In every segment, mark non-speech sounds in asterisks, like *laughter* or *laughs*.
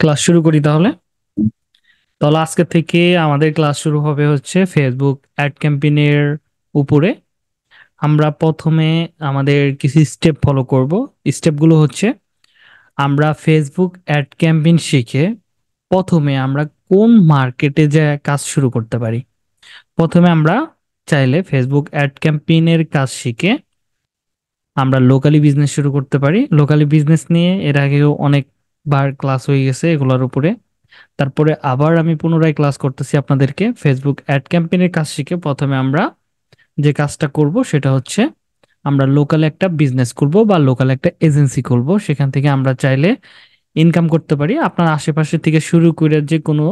Class শুরু করি তাহলে তাহলে আজকে থেকে আমাদের ক্লাস শুরু হবে হচ্ছে ফেসবুক অ্যাড ক্যাম্পেইনের উপরে আমরা প্রথমে আমাদের কিছু স্টেপ ফলো করব স্টেপগুলো হচ্ছে আমরা ফেসবুক অ্যাড ক্যাম্পেইন শিখে প্রথমে আমরা কোন মার্কেটে যে কাজ শুরু করতে পারি প্রথমে আমরা চাইলে ফেসবুক অ্যাড ক্যাম্পেইনের কাজ শিখে আমরা লোকালি বিজনেস শুরু করতে পারি লোকালি বিজনেস নিয়ে এর আগেও অনেক বার ক্লাস হয়ে গেছে এগুলোর উপরে তারপরে আবার আমি পুনরায় ক্লাস করতেছি আপনাদেরকে ফেসবুক অ্যাড ক্যাম্পেনের কাজ শিখে প্রথমে আমরা যে কাজটা করব সেটা হচ্ছে আমরা লোকাল একটা বিজনেস করব বা লোকাল একটা এজেন্সি করব সেখান থেকে আমরা চাইলে ইনকাম করতে পারি আপনার আশেপাশে থেকে শুরু করে যে কোনো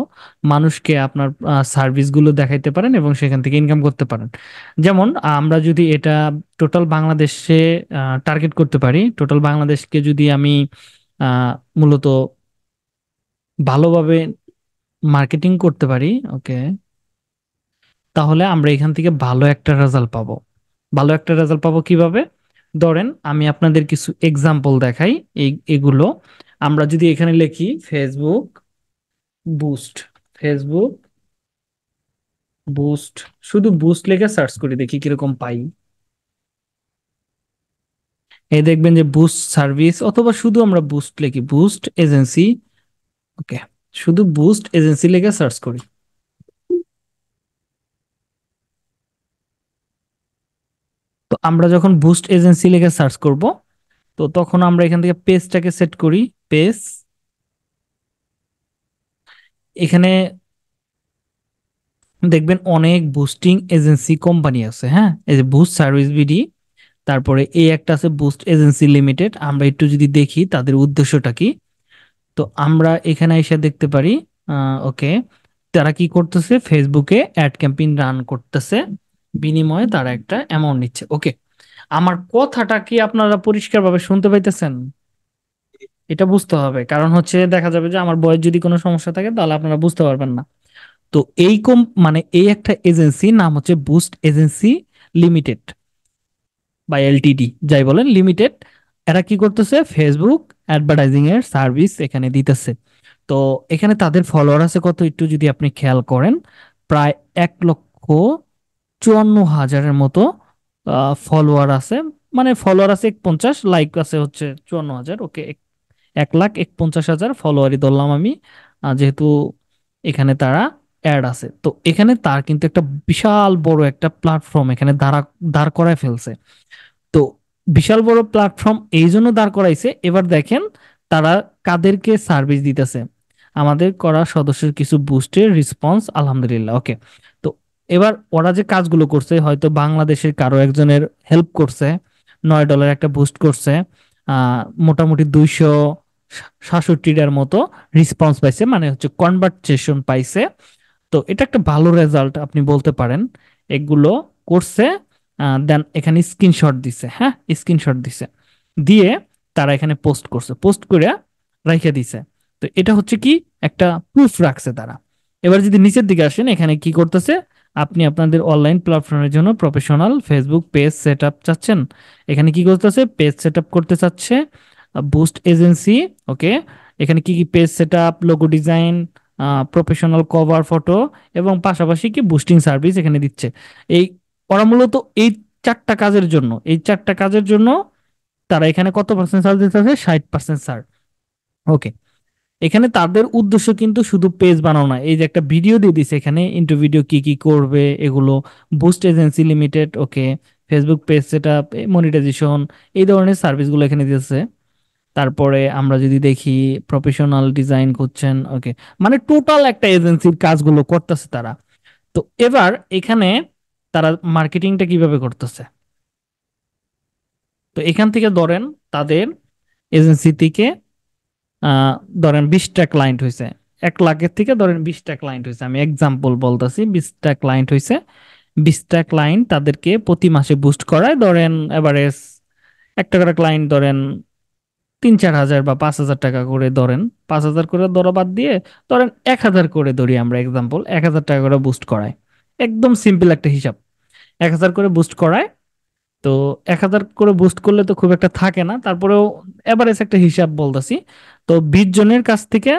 মানুষকে আপনার সার্ভিসগুলো দেখাইতে পারেন এবং সেখান থেকে ইনকাম করতে পারেন যেমন আমরা যদি এটা টোটাল বাংলাদেশে টার্গেট করতে পারি টোটাল বাংলাদেশকে যদি আমি মূলত ভালোভাবে মার্কেটিং করতে পারি ওকে তাহলে আমরা এখান থেকে ভালো একটা রেজাল্ট পাবো ভালো একটা রেজাল্ট পাবো কিভাবে ধরেন আমি আপনাদের কিছু এক্সাম্পল দেখাই এগুলো আমরা যদি এখানে লিখি ফেসবুক বুস্ট ফেসবুক বুস্ট শুধু বুস্ট লেখে সার্চ করি দেখি কিরকম পাই এই দেখবেন যে বুস্ট সার্ভিস অথবা শুধু আমরা বুস্ট লিখি বুস্ট এজেন্সি ওকে শুধু বুস্ট এজেন্সি লিখে সার্চ করি তো আমরা যখন বুস্ট এজেন্সি লিখে সার্চ করব তো তখন আমরা এখান থেকে পেজটাকে সেট করি পেজ এখানে দেখবেন অনেক বুস্টিং এজেন্সি কোম্পানি আছে হ্যাঁ এই যে বুস্ট সার্ভিস বিডি তারপরে এই একটা আছে বুস্ট এজেন্সি লিমিটেড আমরা একটু যদি দেখি তাদের উদ্দেশ্যটা কি তো আমরা এখানে এসে দেখতে পারি ওকে তারা কি করতেছে ফেসবুকে অ্যাড ক্যাম্পেইন রান করতেছে বিনিময়ে তারা একটা অ্যামাউন্ট নিচ্ছে ওকে আমার কথাটা কি আপনারা পরিষ্কারভাবে শুনতে পাইতেছেন এটা বুঝতে হবে কারণ হচ্ছে দেখা যাবে যে আমার বয়স যদি কোনো সমস্যা থাকে তাহলে আপনারা বুঝতে পারবেন না তো এই কম মানে এই একটা এজেন্সি নাম হচ্ছে বুস্ট এজেন্সি লিমিটেড বা এলটিডি যাই বলেন লিমিটেড এরা কি করতেছে ফেসবুক অ্যাডভার্টাইজিং এর সার্ভিস এখানে দিতেছে তো এখানে তাদের ফলোয়ার আছে কত একটু যদি আপনি খেয়াল করেন প্রায় এক লক্ষ চুয়ান্ন হাজারের মতো ফলোয়ার আছে মানে ফলোয়ার আছে এক পঞ্চাশ লাইক আছে হচ্ছে চুয়ান্ন হাজার ওকে এক লাখ এক পঞ্চাশ হাজার ফলোয়ারই ধরলাম আমি যেহেতু এখানে তারা অ্যাড আছে তো এখানে তার কিন্তু একটা বিশাল বড় একটা প্ল্যাটফর্ম এখানে দাঁড়া দাঁড় করায় ফেলছে তো বিশাল বড় প্ল্যাটফর্ম এই জন্য দাঁড় করাইছে এবার দেখেন তারা কাদেরকে সার্ভিস দিতেছে আমাদের করা সদস্যের কিছু বুস্টের রিসপন্স আলহামদুলিল্লাহ ওকে তো এবার ওরা যে কাজগুলো করছে হয়তো বাংলাদেশের কারো একজনের হেল্প করছে নয় ডলার একটা বুস্ট করছে মোটামুটি দুইশো সাতষট্টিটার মতো রিসপন্স পাইছে মানে হচ্ছে কনভার্সেশন পাইছে তো এটা একটা ভালো রেজাল্ট আপনি বলতে পারেন এগুলো করছে দেন এখানে স্ক্রিনশট দিছে হ্যাঁ স্ক্রিনশট দিছে দিয়ে তারা এখানে পোস্ট করছে পোস্ট করে রাইখে দিছে তো এটা হচ্ছে কি একটা প্রুফ রাখছে তারা এবার যদি নিচের দিকে আসেন এখানে কি করতেছে আপনি আপনাদের অনলাইন প্ল্যাটফর্মের জন্য professional Facebook page set up চাচ্ছেন এখানে কি করতেছে পেজ সেট আপ করতে চাচ্ছে বুস্ট এজেন্সি ওকে এখানে কি কি page set up logo design professional cover photo এবং পাশাপাশি কি বুস্টিং সার্ভিস এখানে দিচ্ছে এই ওরা মূলত এই চারটা কাজের জন্য এই চারটা কাজের জন্য তারা এখানে কত পার্সেন্ট সার দিতেছে ষাট পার্সেন্ট সার ওকে এখানে তাদের উদ্দেশ্য কিন্তু শুধু পেজ বানানো না এই যে একটা ভিডিও দিয়ে দিছে এখানে ইন্টু ভিডিও কি কি করবে এগুলো boost agency limited okay Facebook page set up monetisation এই ধরনের সার্ভিসগুলো এখানে দিয়েছে তারপরে আমরা যদি দেখি প্রফেশনাল ডিজাইন করছেন ওকে মানে টোটাল একটা এজেন্সির কাজগুলো করতেছে তারা তো এবার এখানে তারা মার্কেটিংটা কিভাবে করতেছে তো এখান থেকে ধরেন তাদের এজেন্সি থেকে ধরেন বিশটা ক্লায়েন্ট হয়েছে এক লাখের থেকে ধরেন বিশটা ক্লায়েন্ট হয়েছে আমি এক্সাম্পল বলতেছি বিশটা ক্লায়েন্ট হয়েছে বিশটা ক্লায়েন্ট তাদেরকে প্রতি মাসে বুস্ট করায় ধরেন এভারেজ একটা করে ক্লায়েন্ট ধরেন তিন চার হাজার বা পাঁচ হাজার টাকা করে ধরেন পাঁচ হাজার করে ধরা বাদ দিয়ে ধরেন এক হাজার করে ধরি আমরা এক্সাম্পল এক হাজার টাকা করে বুস্ট করায় একদম সিম্পল একটা হিসাব এক হাজার করে বুস্ট করায় তো এক হাজার করে বুস্ট করলে তো খুব একটা থাকে না তারপরেও এভারেজ একটা হিসাব বলতেছি তো বিশ জনের কাছ থেকে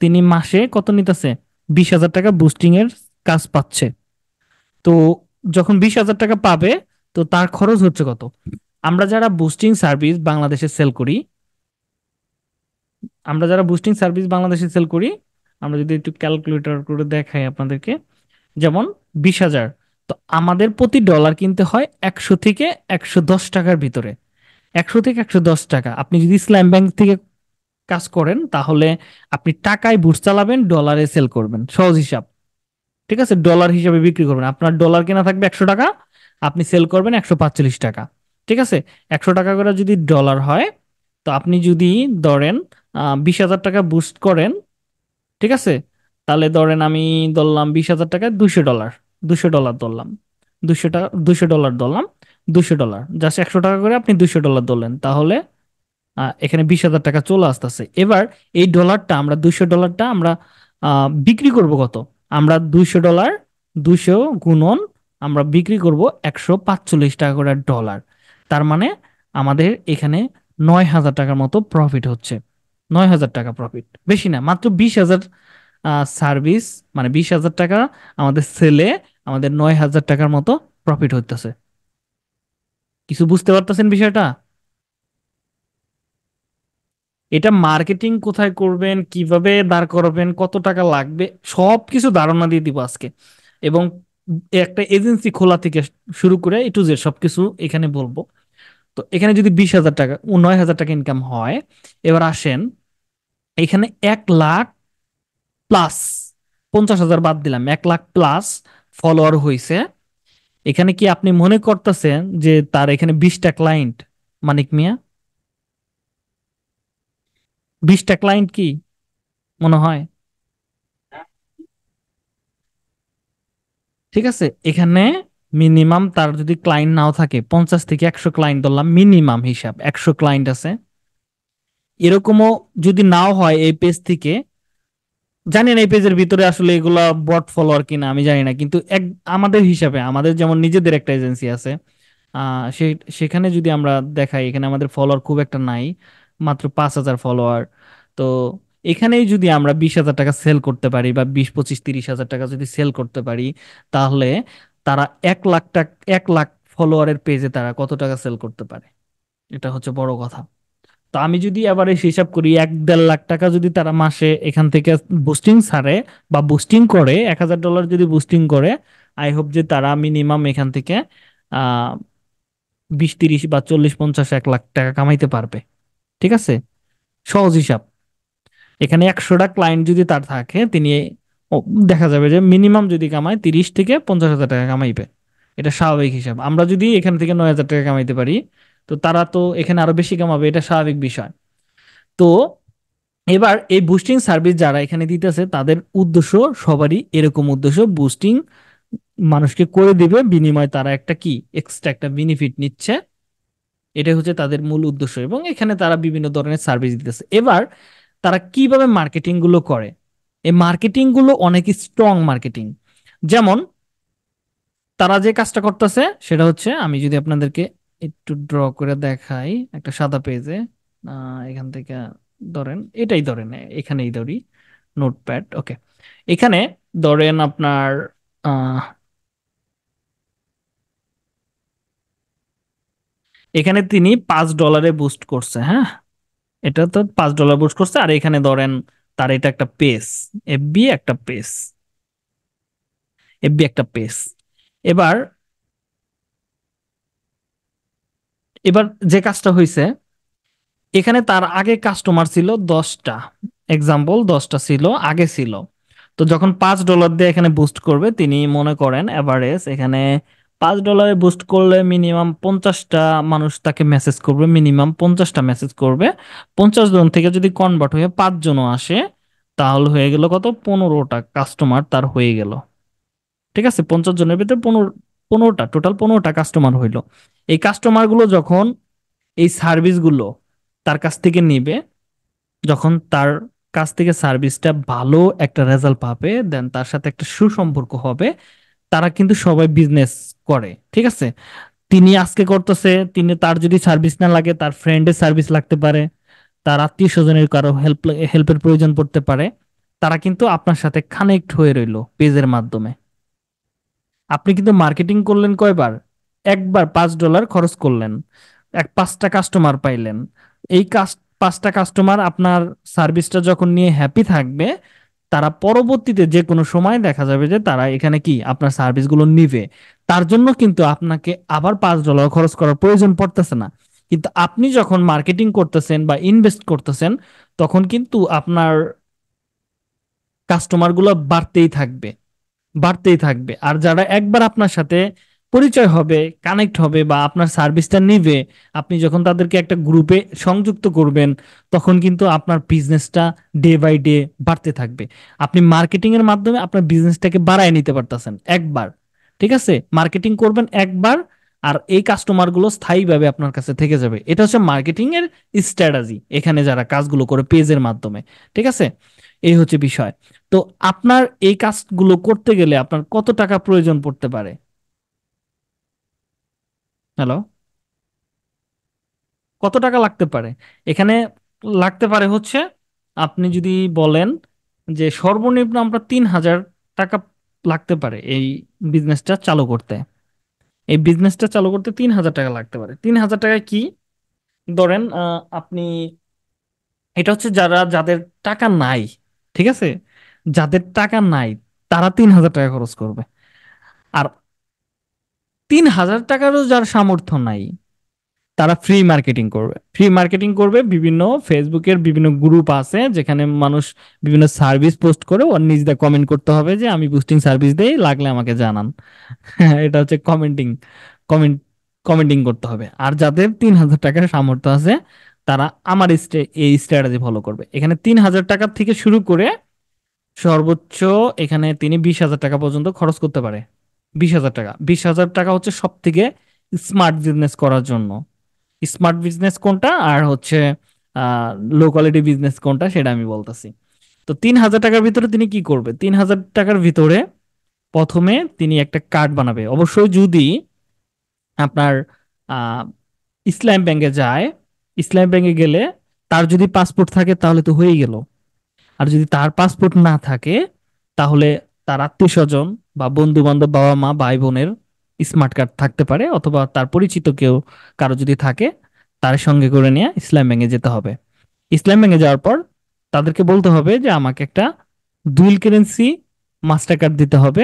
তিনি মাসে কত নিতেছে বিশ হাজার টাকা বুস্টিং এর কাজ পাচ্ছে তো যখন বিশ হাজার টাকা পাবে তো তার খরচ হচ্ছে কত আমরা যারা বুস্টিং সার্ভিস বাংলাদেশে সেল করি আমরা যারা বুস্টিং সার্ভিস বাংলাদেশে সেল করি আমরা যদি একটু ক্যালকুলেটর করে দেখাই আপনাদেরকে যেমন বিশ হাজার তো আমাদের প্রতি ডলার কিনতে হয় একশো থেকে একশো দশ টাকার ভিতরে একশো থেকে একশো দশ টাকা আপনি যদি ইসলাম ব্যাংক থেকে কাজ করেন তাহলে আপনি টাকায় বুট চালাবেন ডলারে সেল করবেন সহজ হিসাব ঠিক আছে ডলার হিসাবে বিক্রি করবেন আপনার ডলার কেনা থাকবে একশো টাকা আপনি সেল করবেন একশো পাঁচচল্লিশ টাকা ঠিক আছে একশো টাকা করে যদি ডলার হয় তো আপনি যদি ধরেন বিশ হাজার টাকা বুস্ট করেন ঠিক আছে তাহলে ধরেন আমি ধরলাম বিশ হাজার টাকা দুশো ডলার দুশো ডলার ধরলাম দুশো টাকা দুশো ডলার ধরলাম দুশো ডলার জাস্ট একশো টাকা করে আপনি দুশো ডলার ধরলেন তাহলে এখানে বিশ হাজার টাকা চলে আসতেছে এবার এই ডলারটা আমরা দুশো ডলারটা আমরা বিক্রি করব কত আমরা দুশো ডলার দুশো গুণন আমরা বিক্রি করব একশো পাঁচচল্লিশ টাকা করে ডলার তার মানে আমাদের এখানে নয় হাজার টাকার মতো প্রফিট হচ্ছে নয় হাজার টাকা প্রফিট বেশি না মাত্র বিশ হাজার সার্ভিস মানে বিশ হাজার টাকা আমাদের সেলে আমাদের নয় হাজার টাকার মতো প্রফিট হইতেছে কিছু বুঝতে পারতেছেন বিষয়টা এটা মার্কেটিং কোথায় করবেন কিভাবে দাঁড় করবেন কত টাকা লাগবে সব কিছু ধারণা দিয়ে দিব আজকে এবং একটা এজেন্সি খোলা থেকে শুরু করে এ টু জেড সবকিছু এখানে বলবো তো এখানে যদি বিশ হাজার টাকা নয় হাজার টাকা ইনকাম হয় এবার আসেন এখানে এক লাখ প্লাস পঞ্চাশ হাজার বাদ দিলাম এক লাখ প্লাস ফলোয়ার হয়েছে এখানে কি আপনি মনে করতেছেন যে তার এখানে বিশটা ক্লায়েন্ট মানিক মিয়া বিশটা ক্লায়েন্ট কি মনে হয় ঠিক আছে এখানে মিনিমাম তার যদি ক্লায়েন্ট নাও থাকে পঞ্চাশ থেকে একশো ক্লায়েন্ট ধরলাম মিনিমাম হিসাব একশো ক্লায়েন্ট আছে এরকমও যদি নাও হয় এই পেজ থেকে জানি না এই পেজের ভিতরে আসলে এগুলা বট ফলোয়ার কিনা আমি জানি না কিন্তু এক আমাদের হিসাবে আমাদের যেমন নিজেদের একটা এজেন্সি আছে সেখানে যদি আমরা দেখাই এখানে আমাদের ফলোয়ার খুব একটা নাই মাত্র পাঁচ হাজার ফলোয়ার তো এখানেই যদি আমরা বিশ হাজার টাকা সেল করতে পারি বা বিশ পঁচিশ তিরিশ হাজার টাকা যদি সেল করতে পারি তাহলে তারা এক লাখ টাকা এক লাখ ফলোয়ারের পেজে তারা কত টাকা সেল করতে পারে এটা হচ্ছে বড় কথা তো আমি যদি আবার হিসাব করি এক দেড় লাখ টাকা যদি তারা মাসে এখান থেকে বুস্টিং ছাড়ে বা বুস্টিং করে এক হাজার ডলার যদি বুস্টিং করে আই হোপ যে তারা মিনিমাম এখান থেকে বিশ তিরিশ বা চল্লিশ পঞ্চাশ এক লাখ টাকা কামাইতে পারবে ঠিক আছে সহজ হিসাব এখানে একশোটা ক্লায়েন্ট যদি তার থাকে তিনি দেখা যাবে যে মিনিমাম যদি কামায় তিরিশ থেকে পঞ্চাশ হাজার টাকা কামাইবে এটা স্বাভাবিক হিসাব আমরা যদি এখান থেকে নয় হাজার টাকা কামাইতে পারি তো তারা তো এখানে আরো বেশি কামাবে এটা স্বাভাবিক বিষয় তো এবার এই বুস্টিং সার্ভিস যারা এখানে দিতেছে তাদের উদ্দেশ্য সবারই এরকম উদ্দেশ্য বুস্টিং মানুষকে করে দিবে বিনিময়ে তারা একটা কি এক্সট্রা একটা বেনিফিট নিচ্ছে এটা হচ্ছে তাদের মূল উদ্দেশ্য এবং এখানে তারা বিভিন্ন ধরনের সার্ভিস দিতেছে এবার তারা কিভাবে মার্কেটিং গুলো করে এই মার্কেটিংগুলো অনেক স্ট্রং মার্কেটিং যেমন তারা যে কাজটা করতেছে সেটা হচ্ছে আমি যদি আপনাদেরকে একটু ড্র করে দেখাই একটা সাদা পেজে এখান থেকে ধরেন এটাই ধরেন এখানেই ধরি নোটপ্যাড ওকে এখানে ধরেন আপনার এখানে তিনি পাঁচ ডলারে বুস্ট করছে হ্যাঁ এটা তো পাঁচ ডলার বুস্ট করছে আর এখানে ধরেন তার এটা একটা পেস এফবি একটা পেস এফবি একটা পেস এবার এবার যে কাজটা হয়েছে এখানে তার আগে কাস্টমার ছিল দশটা এক্সাম্পল দশটা ছিল আগে ছিল তো যখন পাঁচ ডলার দিয়ে এখানে বুস্ট করবে তিনি মনে করেন অ্যাভারেজ এখানে পাঁচ ডলারে বুস্ট করলে মিনিমাম পঞ্চাশটা মানুষ তাকে মেসেজ করবে মিনিমাম পঞ্চাশটা মেসেজ করবে পঞ্চাশ জন থেকে যদি কনভার্ট হয়ে পাঁচজনও আসে তাহলে হয়ে গেল কত পনেরোটা কাস্টমার তার হয়ে গেল ঠিক আছে পঞ্চাশ জনের ভিতরে পনেরো পনেরোটা টোটাল পনেরোটা কাস্টমার হইলো এই কাস্টমারগুলো যখন এই সার্ভিসগুলো তার কাছ থেকে নেবে যখন তার কাছ থেকে সার্ভিসটা ভালো একটা রেজাল্ট পাবে দেন তার সাথে একটা সুসম্পর্ক হবে তারা কিন্তু সবাই বিজনেস করে ঠিক আছে তিনি আজকে করতেছে তিনি তার যদি সার্ভিস না লাগে তার ফ্রেন্ডের সার্ভিস লাগতে পারে তার আত্মীয় স্বজনের কারো হেল্প হেল্পের প্রয়োজন পড়তে পারে তারা কিন্তু আপনার সাথে কানেক্ট হয়ে রইল পেজের মাধ্যমে আপনি কিন্তু মার্কেটিং করলেন কয়বার একবার পাঁচ ডলার খরচ করলেন এক পাঁচটা কাস্টমার পাইলেন এই কাস্ট পাঁচটা কাস্টমার আপনার সার্ভিসটা যখন নিয়ে হ্যাপি থাকবে তারা পরবর্তীতে যে কোনো সময় দেখা যাবে যে তারা এখানে কি আপনার সার্ভিসগুলো নিবে তার জন্য কিন্তু আপনাকে আবার পাঁচ ডলার খরচ করার প্রয়োজন পড়তেছে না কিন্তু আপনি যখন মার্কেটিং করতেছেন বা ইনভেস্ট করতেছেন তখন কিন্তু আপনার কাস্টমারগুলো বাড়তেই থাকবে বাড়তেই থাকবে আর যারা একবার আপনার সাথে পরিচয় হবে কানেক্ট হবে বা আপনার সার্ভিসটা নিবে আপনি যখন তাদেরকে একটা গ্রুপে সংযুক্ত করবেন তখন কিন্তু আপনার বিজনেসটা ডে বাই ডে বাড়তে থাকবে আপনি মার্কেটিং এর মাধ্যমে আপনার বিজনেসটাকে বাড়ায় নিতে পারতেছেন একবার ঠিক আছে মার্কেটিং করবেন একবার আর এই কাস্টমার গুলো স্থায়ীভাবে আপনার কাছে থেকে যাবে এটা হচ্ছে মার্কেটিং এর স্ট্র্যাটাজি এখানে যারা কাজগুলো করে পেজের মাধ্যমে ঠিক আছে এই হচ্ছে বিষয় তো আপনার এই কাজগুলো করতে গেলে আপনার কত টাকা প্রয়োজন পড়তে পারে হ্যালো কত টাকা লাগতে পারে এখানে লাগতে পারে হচ্ছে আপনি যদি বলেন যে সর্বনিম্ন আমরা তিন হাজার টাকা লাগতে পারে এই বিজনেসটা চালু করতে এই বিজনেসটা চালু করতে তিন হাজার টাকা লাগতে পারে তিন হাজার টাকা কি ধরেন আপনি এটা হচ্ছে যারা যাদের টাকা নাই ঠিক আছে যাদের টাকা নাই তারা তিন হাজার টাকা খরচ করবে তিন হাজার টাকারও যার সামর্থ্য নাই তারা ফ্রি মার্কেটিং করবে ফ্রি মার্কেটিং করবে বিভিন্ন ফেসবুকের বিভিন্ন গ্রুপ আছে যেখানে মানুষ বিভিন্ন সার্ভিস পোস্ট করে ওর নিজেদের কমেন্ট করতে হবে যে আমি বুস্টিং সার্ভিস দেই লাগলে আমাকে জানান *laughs* এটা হচ্ছে কমেন্টিং কমেন্ট কমেন্টিং করতে হবে আর যাদের তিন হাজার টাকার সামর্থ্য আছে তারা আমার স্টে এই স্ট্র্যাটাজি ফলো করবে এখানে তিন হাজার টাকার থেকে শুরু করে সর্বোচ্চ এখানে তিনি বিশ হাজার টাকা পর্যন্ত খরচ করতে পারে বিশ হাজার টাকা বিশ হাজার টাকা হচ্ছে সব থেকে স্মার্ট বিজনেস করার জন্য স্মার্ট বিজনেস কোনটা আর হচ্ছে লো কোয়ালিটি বিজনেস কোনটা সেটা আমি বলতেছি তো তিন হাজার টাকার ভিতরে তিনি কি করবে তিন হাজার টাকার ভিতরে প্রথমে তিনি একটা কার্ড বানাবে অবশ্যই যদি আপনার ইসলাম ব্যাংকে যায় ইসলাম ব্যাংকে গেলে তার যদি পাসপোর্ট থাকে তাহলে তো হয়েই গেল আর যদি তার পাসপোর্ট না থাকে তাহলে তার আত্মীয় স্বজন বা বন্ধু বান্ধব বাবা মা ভাই বোনের স্মার্ট কার্ড থাকতে পারে অথবা তার পরিচিত কেউ কারো যদি থাকে তার সঙ্গে করে নিয়ে ইসলাম ব্যাংকে যেতে হবে ইসলাম ব্যাংকে যাওয়ার পর তাদেরকে বলতে হবে যে আমাকে একটা দুইল কারেন্সি মাস্টার কার্ড দিতে হবে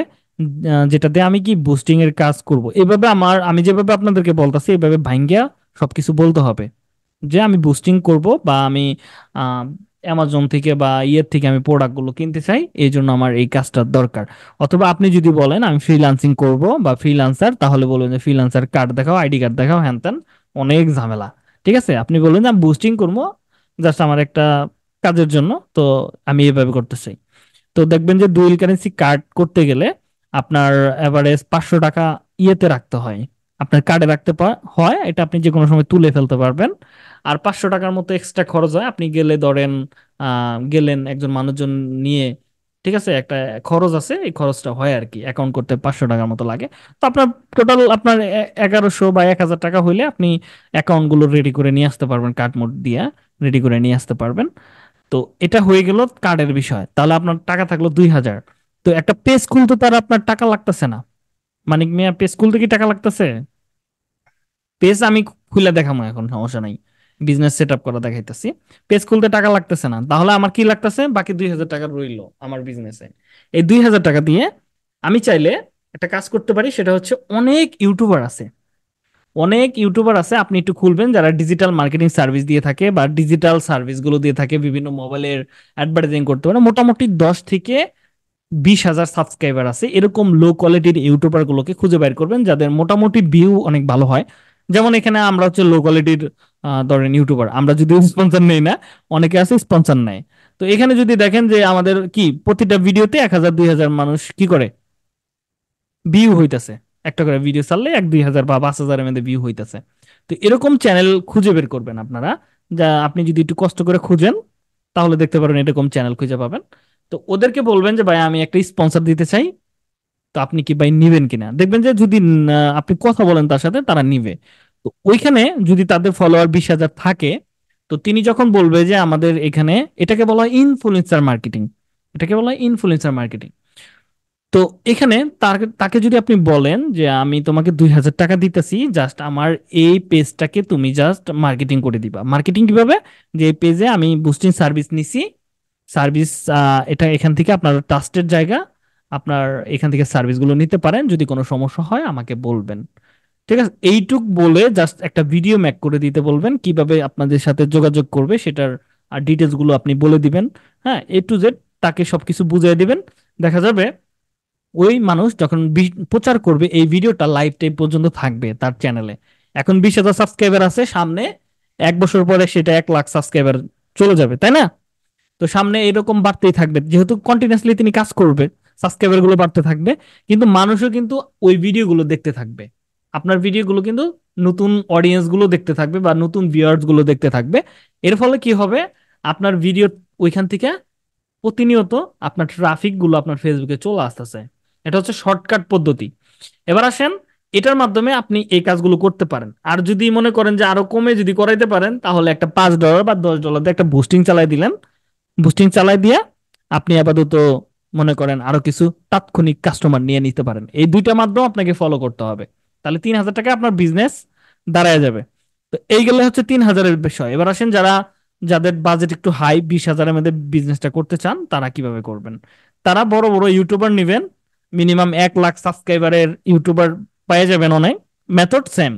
যেটাতে আমি কি বুস্টিং এর কাজ করব এভাবে আমার আমি যেভাবে আপনাদেরকে বলতেছি এভাবে ভাঙ্গিয়া সবকিছু বলতে হবে যে আমি বুস্টিং করব বা আমি অ্যামাজন থেকে বা ইয়ের থেকে আমি প্রোডাক্টগুলো কিনতে চাই এই জন্য আমার এই কাজটার দরকার অথবা আপনি যদি বলেন আমি ফ্রিলান্সিং করব বা ফ্রিলান্সার তাহলে বলবেন যে ফ্রিলান্সার কার্ড দেখাও আইডি কার্ড দেখাও হ্যান ত্যান অনেক ঝামেলা ঠিক আছে আপনি বললেন যে আমি বুস্টিং করবো জাস্ট আমার একটা কাজের জন্য তো আমি এভাবে করতে চাই তো দেখবেন যে ডুয়েল কারেন্সি কার্ড করতে গেলে আপনার অ্যাভারেজ পাঁচশো টাকা ইয়েতে রাখতে হয় আপনার কার্ডে রাখতে হয় এটা আপনি যে কোনো সময় তুলে ফেলতে পারবেন আর পাঁচশো টাকার মতো এক্সট্রা খরচ হয় আপনি গেলে ধরেন গেলেন একজন মানুষজন নিয়ে ঠিক আছে একটা খরচ আছে এই খরচটা হয় আর কি অ্যাকাউন্ট করতে পাঁচশো টাকার মতো লাগে তো আপনার টোটাল আপনার এগারোশো বা এক হাজার টাকা হইলে আপনি অ্যাকাউন্টগুলো রেডি করে নিয়ে আসতে পারবেন কার্ড মোট দিয়ে রেডি করে নিয়ে আসতে পারবেন তো এটা হয়ে গেল কার্ডের বিষয় তাহলে আপনার টাকা থাকলো দুই হাজার তো একটা পেজ খুলতে তার আপনার টাকা লাগতেছে না মানিক মিয়া পেজ খুলতে কি টাকা লাগতেছে পেজ আমি খুলে দেখামো এখন সমস্যা নাই বিজনেস সেট আপ করা দেখাইতেছি পেজ খুলতে টাকা লাগতেছে না তাহলে আমার কি লাগতেছে বাকি দুই হাজার টাকা রইল আমার বিজনেসে এই দুই হাজার টাকা দিয়ে আমি চাইলে একটা কাজ করতে পারি সেটা হচ্ছে অনেক ইউটিউবার আছে অনেক ইউটিউবার আছে আপনি একটু খুলবেন যারা ডিজিটাল মার্কেটিং সার্ভিস দিয়ে থাকে বা ডিজিটাল সার্ভিসগুলো দিয়ে থাকে বিভিন্ন মোবাইলের অ্যাডভার্টাইজিং করতে পারে মোটামুটি দশ থেকে বিশ হাজার সাবস্ক্রাইবার আছে এরকম লো কোয়ালিটির ইউটিউবারগুলোকে খুঁজে বের করবেন যাদের মোটামুটি ভিউ অনেক ভালো হয় যেমন এখানে আমরা হচ্ছে লো কোয়ালিটির ধরেন ইউটিউবার আমরা যদি স্পন্সর নেই না অনেকে আছে স্পন্সর নেয় তো এখানে যদি দেখেন যে আমাদের কি প্রতিটা ভিডিওতে এক হাজার দুই হাজার মানুষ কি করে ভিউ হইতেছে একটা করে ভিডিও চাললে এক দুই হাজার বা পাঁচ হাজারের মধ্যে ভিউ হইতেছে তো এরকম চ্যানেল খুঁজে বের করবেন আপনারা যা আপনি যদি একটু কষ্ট করে খুঁজেন তাহলে দেখতে পারেন এরকম চ্যানেল খুঁজে পাবেন তো ওদেরকে বলবেন যে ভাই আমি একটা স্পন্সর দিতে চাই তো আপনি কি ভাই নিবেন কিনা দেখবেন যে যদি আপনি কথা বলেন তার সাথে তারা নিবে তো ওইখানে যদি তাদের ফলোয়ার বিশ হাজার থাকে তো তিনি যখন বলবে যে আমাদের এখানে এটাকে বলা হয় ইনফ্লুয়েন্সার মার্কেটিং এটাকে বলা হয় ইনফ্লুয়েন্সার মার্কেটিং তো এখানে তাকে যদি আপনি বলেন যে আমি তোমাকে দুই হাজার টাকা দিতেছি জাস্ট আমার এই পেজটাকে তুমি জাস্ট মার্কেটিং করে দিবা মার্কেটিং কিভাবে যে এই পেজে আমি বুস্টিং সার্ভিস নিছি সার্ভিস এটা এখান থেকে আপনার ট্রাস্টের জায়গা আপনার এখান থেকে সার্ভিসগুলো নিতে পারেন যদি কোনো সমস্যা হয় আমাকে বলবেন ঠিক আছে এইটুক বলে জাস্ট একটা ভিডিও ম্যাক করে দিতে বলবেন কিভাবে আপনাদের সাথে যোগাযোগ করবে সেটার আর ডিটেলস গুলো আপনি বলে দিবেন হ্যাঁ এ টু জেড তাকে সবকিছু বুঝিয়ে দিবেন দেখা যাবে ওই মানুষ যখন প্রচার করবে এই ভিডিওটা লাইভ টাইম পর্যন্ত থাকবে তার চ্যানেলে এখন বিশ হাজার সাবস্ক্রাইবার আছে সামনে এক বছর পরে সেটা এক লাখ সাবস্ক্রাইবার চলে যাবে তাই না তো সামনে এরকম বাড়তেই থাকবে যেহেতু কন্টিনিউসলি তিনি কাজ করবে সাবস্ক্রাইবার গুলো বাড়তে থাকবে কিন্তু মানুষও কিন্তু ওই ভিডিওগুলো দেখতে থাকবে আপনার ভিডিওগুলো কিন্তু নতুন অডিয়েন্সগুলো দেখতে থাকবে বা নতুন ভিউয়ার্সগুলো দেখতে থাকবে এর ফলে কি হবে আপনার ভিডিও ওইখান থেকে প্রতিনিয়ত আপনার ট্রাফিকগুলো আপনার ফেসবুকে চলে আসতেছে এটা হচ্ছে শর্টকাট পদ্ধতি এবার আসেন এটার মাধ্যমে আপনি এই কাজগুলো করতে পারেন আর যদি মনে করেন যে আরো কমে যদি করাইতে পারেন তাহলে একটা পাঁচ ডলার বা দশ ডলার দিয়ে একটা বুস্টিং চালাই দিলেন বুস্টিং চালাই দিয়ে আপনি আপাতত মনে করেন আরো কিছু তাৎক্ষণিক কাস্টমার নিয়ে নিতে পারেন এই দুইটা মাধ্যম আপনাকে ফলো করতে হবে তাহলে তিন হাজার টাকা আপনার বিজনেস দাঁড়ায় যাবে তো এই গেলে হচ্ছে তিন হাজারের বিষয় এবার আসেন যারা যাদের বাজেট একটু হাই বিশ হাজারের মধ্যে বিজনেসটা করতে চান তারা কিভাবে করবেন তারা বড় বড় ইউটিউবার নেবেন মিনিমাম এক লাখ সাবস্ক্রাইবারের ইউটিউবার পেয়ে যাবেন অনেক মেথড সেম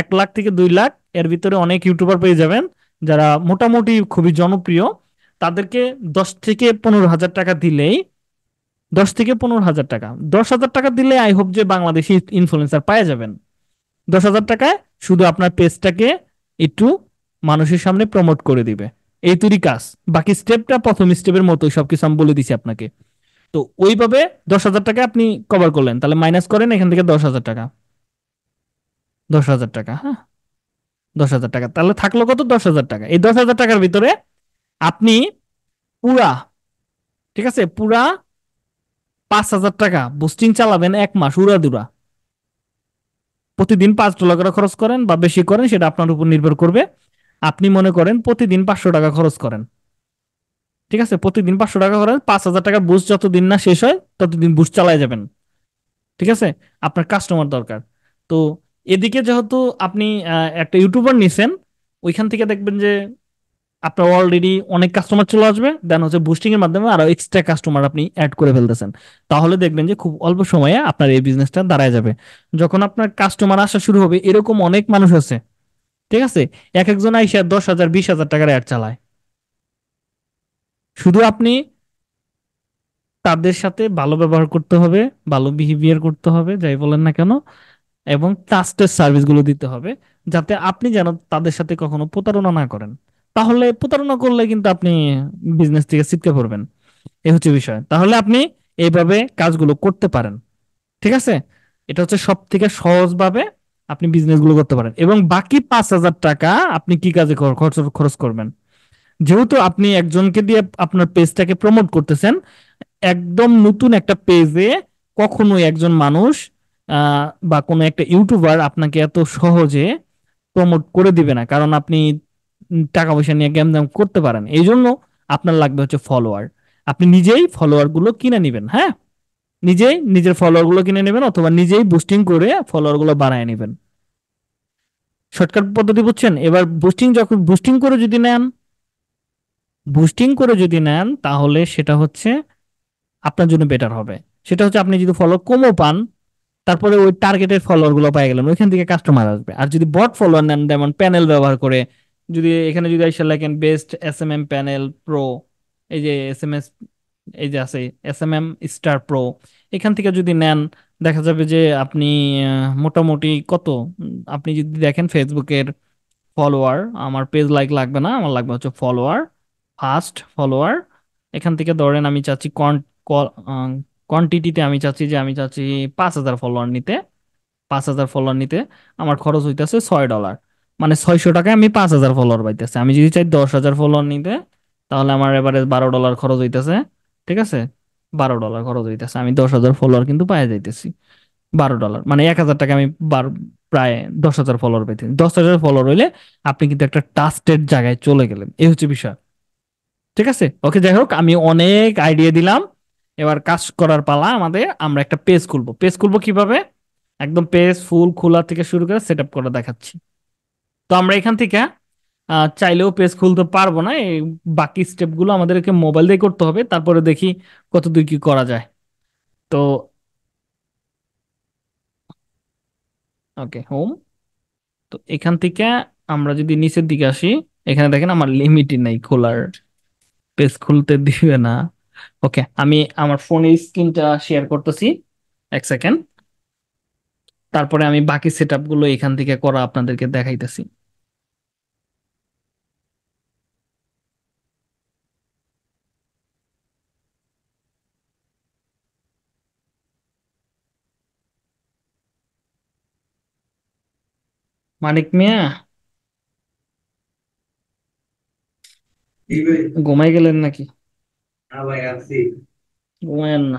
এক লাখ থেকে দুই লাখ এর ভিতরে অনেক ইউটিউবার পেয়ে যাবেন যারা মোটামুটি খুবই জনপ্রিয় তাদেরকে দশ থেকে পনেরো হাজার টাকা দিলেই দশ থেকে পনেরো হাজার টাকা দশ হাজার টাকা দিলে আই হোপ যে বাংলাদেশি ইনফ্লুয়েন্সার পাওয়া যাবেন দশ হাজার টাকায় শুধু আপনার পেজটাকে একটু মানুষের সামনে প্রমোট করে দিবে এই তুরি কাজ বাকি স্টেপটা প্রথম স্টেপের মতোই সবকিছু আমি বলে দিছি আপনাকে তো ওইভাবে দশ হাজার টাকা আপনি কভার করলেন তাহলে মাইনাস করেন এখান থেকে দশ হাজার টাকা দশ হাজার টাকা হ্যাঁ দশ হাজার টাকা তাহলে থাকলো কত দশ হাজার টাকা এই দশ হাজার টাকার ভিতরে আপনি পুরা ঠিক আছে পুরা পাঁচ হাজার টাকা বুস্টিং চালাবেন এক মাস উড়াদুরা প্রতিদিন পাঁচ টাকা করে খরচ করেন বা বেশি করেন সেটা আপনার উপর নির্ভর করবে আপনি মনে করেন প্রতিদিন পাঁচশো টাকা খরচ করেন ঠিক আছে প্রতিদিন পাঁচশো টাকা করেন পাঁচ হাজার টাকা বুস্ট যতদিন না শেষ হয় ততদিন বুস্ট চালায় যাবেন ঠিক আছে আপনার কাস্টমার দরকার তো এদিকে যেহেতু আপনি একটা ইউটিউবার নিছেন ওইখান থেকে দেখবেন যে আপনার অলরেডি অনেক কাস্টমার চলে আসবে দেন হচ্ছে বুস্টিং এর মাধ্যমে আরো এক্সট্রা কাস্টমার আপনি অ্যাড করে ফেলতেছেন তাহলে দেখবেন যে খুব অল্প সময়ে আপনার এই বিজনেসটা দাঁড়ায় যাবে যখন আপনার কাস্টমার আসা শুরু হবে এরকম অনেক মানুষ আছে ঠিক আছে এক একজন আর দশ হাজার বিশ হাজার টাকার অ্যাড চালায় শুধু আপনি তাদের সাথে ভালো ব্যবহার করতে হবে ভালো বিহেভিয়ার করতে হবে যাই বলেন না কেন এবং ট্রাস্টের সার্ভিসগুলো দিতে হবে যাতে আপনি যেন তাদের সাথে কখনো প্রতারণা না করেন তাহলে প্রতারণা করলে কিন্তু আপনি বিজনেস থেকে ছিটকে পড়বেন এ হচ্ছে বিষয় তাহলে আপনি এইভাবে কাজগুলো করতে পারেন ঠিক আছে এটা হচ্ছে সব থেকে সহজভাবে আপনি বিজনেসগুলো করতে পারেন এবং বাকি পাঁচ হাজার টাকা আপনি কি কাজে খরচ খরচ করবেন যেহেতু আপনি একজনকে দিয়ে আপনার পেজটাকে প্রমোট করতেছেন একদম নতুন একটা পেজে কখনোই একজন মানুষ বা কোনো একটা ইউটিউবার আপনাকে এত সহজে প্রমোট করে দিবে না কারণ আপনি টাকা পয়সা নিয়ে গেম দাম করতে পারেন এই জন্য আপনার লাগবে হচ্ছে ফলোয়ার আপনি নিজেই ফলোয়ার গুলো কিনে নেবেন হ্যাঁ নিজেই নিজের ফলোয়ার গুলো কিনে নেবেন অথবা নিজেই বুস্টিং করে ফলোয়ার গুলো বাড়ায় নেবেন শর্টকাট পদ্ধতি বুঝছেন এবার বুস্টিং যখন বুস্টিং করে যদি নেন বুস্টিং করে যদি নেন তাহলে সেটা হচ্ছে আপনার জন্য বেটার হবে সেটা হচ্ছে আপনি যদি ফলোয়ার কমও পান তারপরে ওই টার্গেটের ফলোয়ার গুলো পাই গেলেন ওইখান থেকে কাস্টমার আসবে আর যদি বট ফলোয়ার নেন যেমন প্যানেল ব্যবহার করে যদি এখানে যদি আইসা লেখেন best S M M panel pro এই যে এস এম এস এই যে আছে S M M star pro এখান থেকে যদি নেন দেখা যাবে যে আপনি মোটামুটি কত আপনি যদি দেখেন ফেসবুকের ফলোয়ার আমার পেজ লাইক লাগবে না আমার লাগবে হচ্ছে ফলোয়ার ফার্স্ট ফলোয়ার এখান থেকে ধরেন আমি চাচ্ছি কোয়ান্টিটিতে আমি চাচ্ছি যে আমি চাচ্ছি পাঁচ হাজার ফলোয়ার নিতে পাঁচ হাজার ফলোয়ার নিতে আমার খরচ হইতেছে ছয় ডলার মানে ছয়শো টাকায় আমি পাঁচ হাজার ফলোয়ার পাইতেছে আমি যদি চাই দশ হাজার ফলোয়ার নিতে তাহলে আমার এবারে বারো ডলার খরচ হইতেছে ঠিক আছে বারো ডলার খরচ হইতেছে আমি দশ হাজার ফলোয়ার কিন্তু পাই যাইতেছি বারো ডলার মানে এক হাজার টাকা আমি প্রায় দশ হাজার ফলোয়ার পাইতে দশ হাজার ফলোয়ার হইলে আপনি কিন্তু একটা টাস্টেড জায়গায় চলে গেলেন এই হচ্ছে বিষয় ঠিক আছে ওকে যাই হোক আমি অনেক আইডিয়া দিলাম এবার কাজ করার পালা আমাদের আমরা একটা পেজ খুলবো পেজ খুলবো কিভাবে একদম পেজ ফুল খোলা থেকে শুরু করে সেট আপ করে দেখাচ্ছি তো আমরা এখান থেকে চাইলেও পেজ খুলতে পারবো না এই বাকি স্টেপগুলো আমাদেরকে মোবাইল দিয়ে করতে হবে তারপরে দেখি কতদূর কি করা যায় তো ওকে হোম তো এখান থেকে আমরা যদি নিচের দিকে আসি এখানে দেখেন আমার লিমিটই নাই খোলার পেজ খুলতে দিবে না ওকে আমি আমার ফোনের স্ক্রিনটা শেয়ার করতেছি এক সেকেন্ড তারপরে আমি বাকি সেট গুলো এখান থেকে করা আপনাদেরকে দেখাইতেছি মানিক মিয়া ঘুমাই গেলেন নাকি ঘুমায়েন না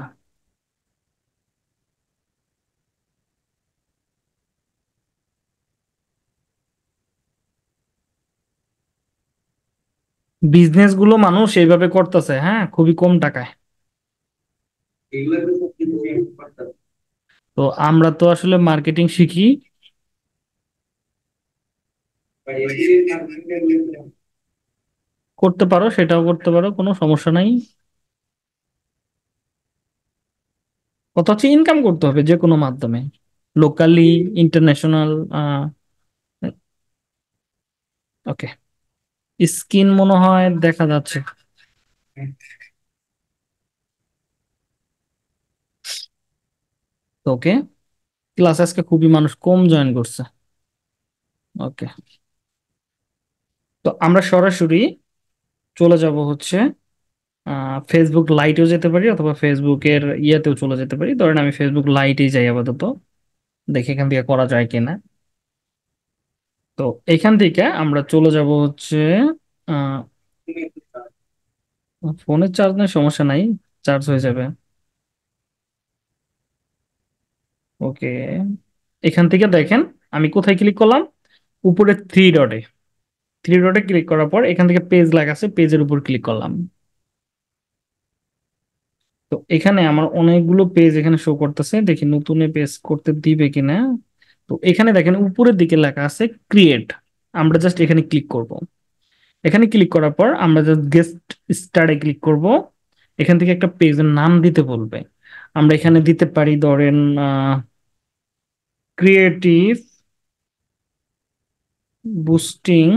বিজনেস গুলো মানুষ এইভাবে করতেছে হ্যাঁ খুবই কম টাকায় তো আমরা তো আসলে মার্কেটিং শিখি করতে পারো সেটাও করতে পারো কোনো সমস্যা নাই কত হচ্ছে ইনকাম করতে হবে যে কোনো মাধ্যমে লোকালি ইন্টারন্যাশনাল ওকে স্কিন মনে হয় দেখা যাচ্ছে ওকে ক্লাস আজকে খুবই মানুষ কম জয়েন করছে ওকে তো আমরা সরাসরি চলে যাব হচ্ছে ফেসবুক লাইটেও যেতে পারি অথবা ফেসবুকের ইয়েতেও চলে যেতে পারি ধরেন আমি ফেসবুক লাইটেই যাই আপাতত দেখি এখান থেকে করা যায় কিনা তো এখান থেকে আমরা চলে যাব হচ্ছে ফোনের চার্জ নেই সমস্যা নাই চার্জ হয়ে যাবে ওকে এখান থেকে দেখেন আমি কোথায় ক্লিক করলাম উপরে থ্রি ডটে থ্রি ডটে ক্লিক করার পর এখান থেকে পেজ লাগাচ্ছে পেজের উপর ক্লিক করলাম তো এখানে আমার অনেকগুলো পেজ এখানে শো করতেছে দেখি নতুন পেজ করতে দিবে কিনা তো এখানে দেখেন উপরের দিকে লেখা আছে ক্রিয়েট আমরা জাস্ট এখানে ক্লিক করব এখানে ক্লিক করার পর আমরা জাস্ট গেস্ট স্টারে ক্লিক করব এখান থেকে একটা পেজের নাম দিতে বলবে আমরা এখানে দিতে পারি ধরেন creative boosting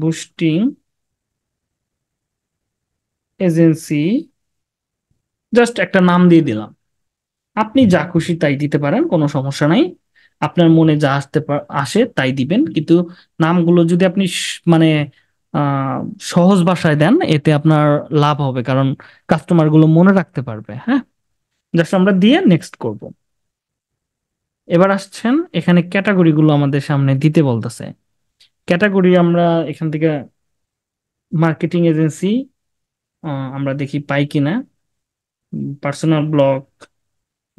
boosting agency just একটা নাম দিয়ে দিলাম আপনি যা খুশি তাই দিতে পারেন কোনো সমস্যা নাই আপনার মনে যা আসতে আসে তাই দিবেন কিন্তু নামগুলো যদি আপনি মানে সহজ ভাষায় দেন এতে আপনার লাভ হবে কারণ কাস্টমারগুলো মনে রাখতে পারবে হ্যাঁ জাস্ট আমরা দিয়ে নেক্সট করব এবার আসছেন এখানে ক্যাটাগরিগুলো আমাদের সামনে দিতে বলতেছে ক্যাটাগরি আমরা এখান থেকে মার্কেটিং এজেন্সি আমরা দেখি পাই কিনা personal blog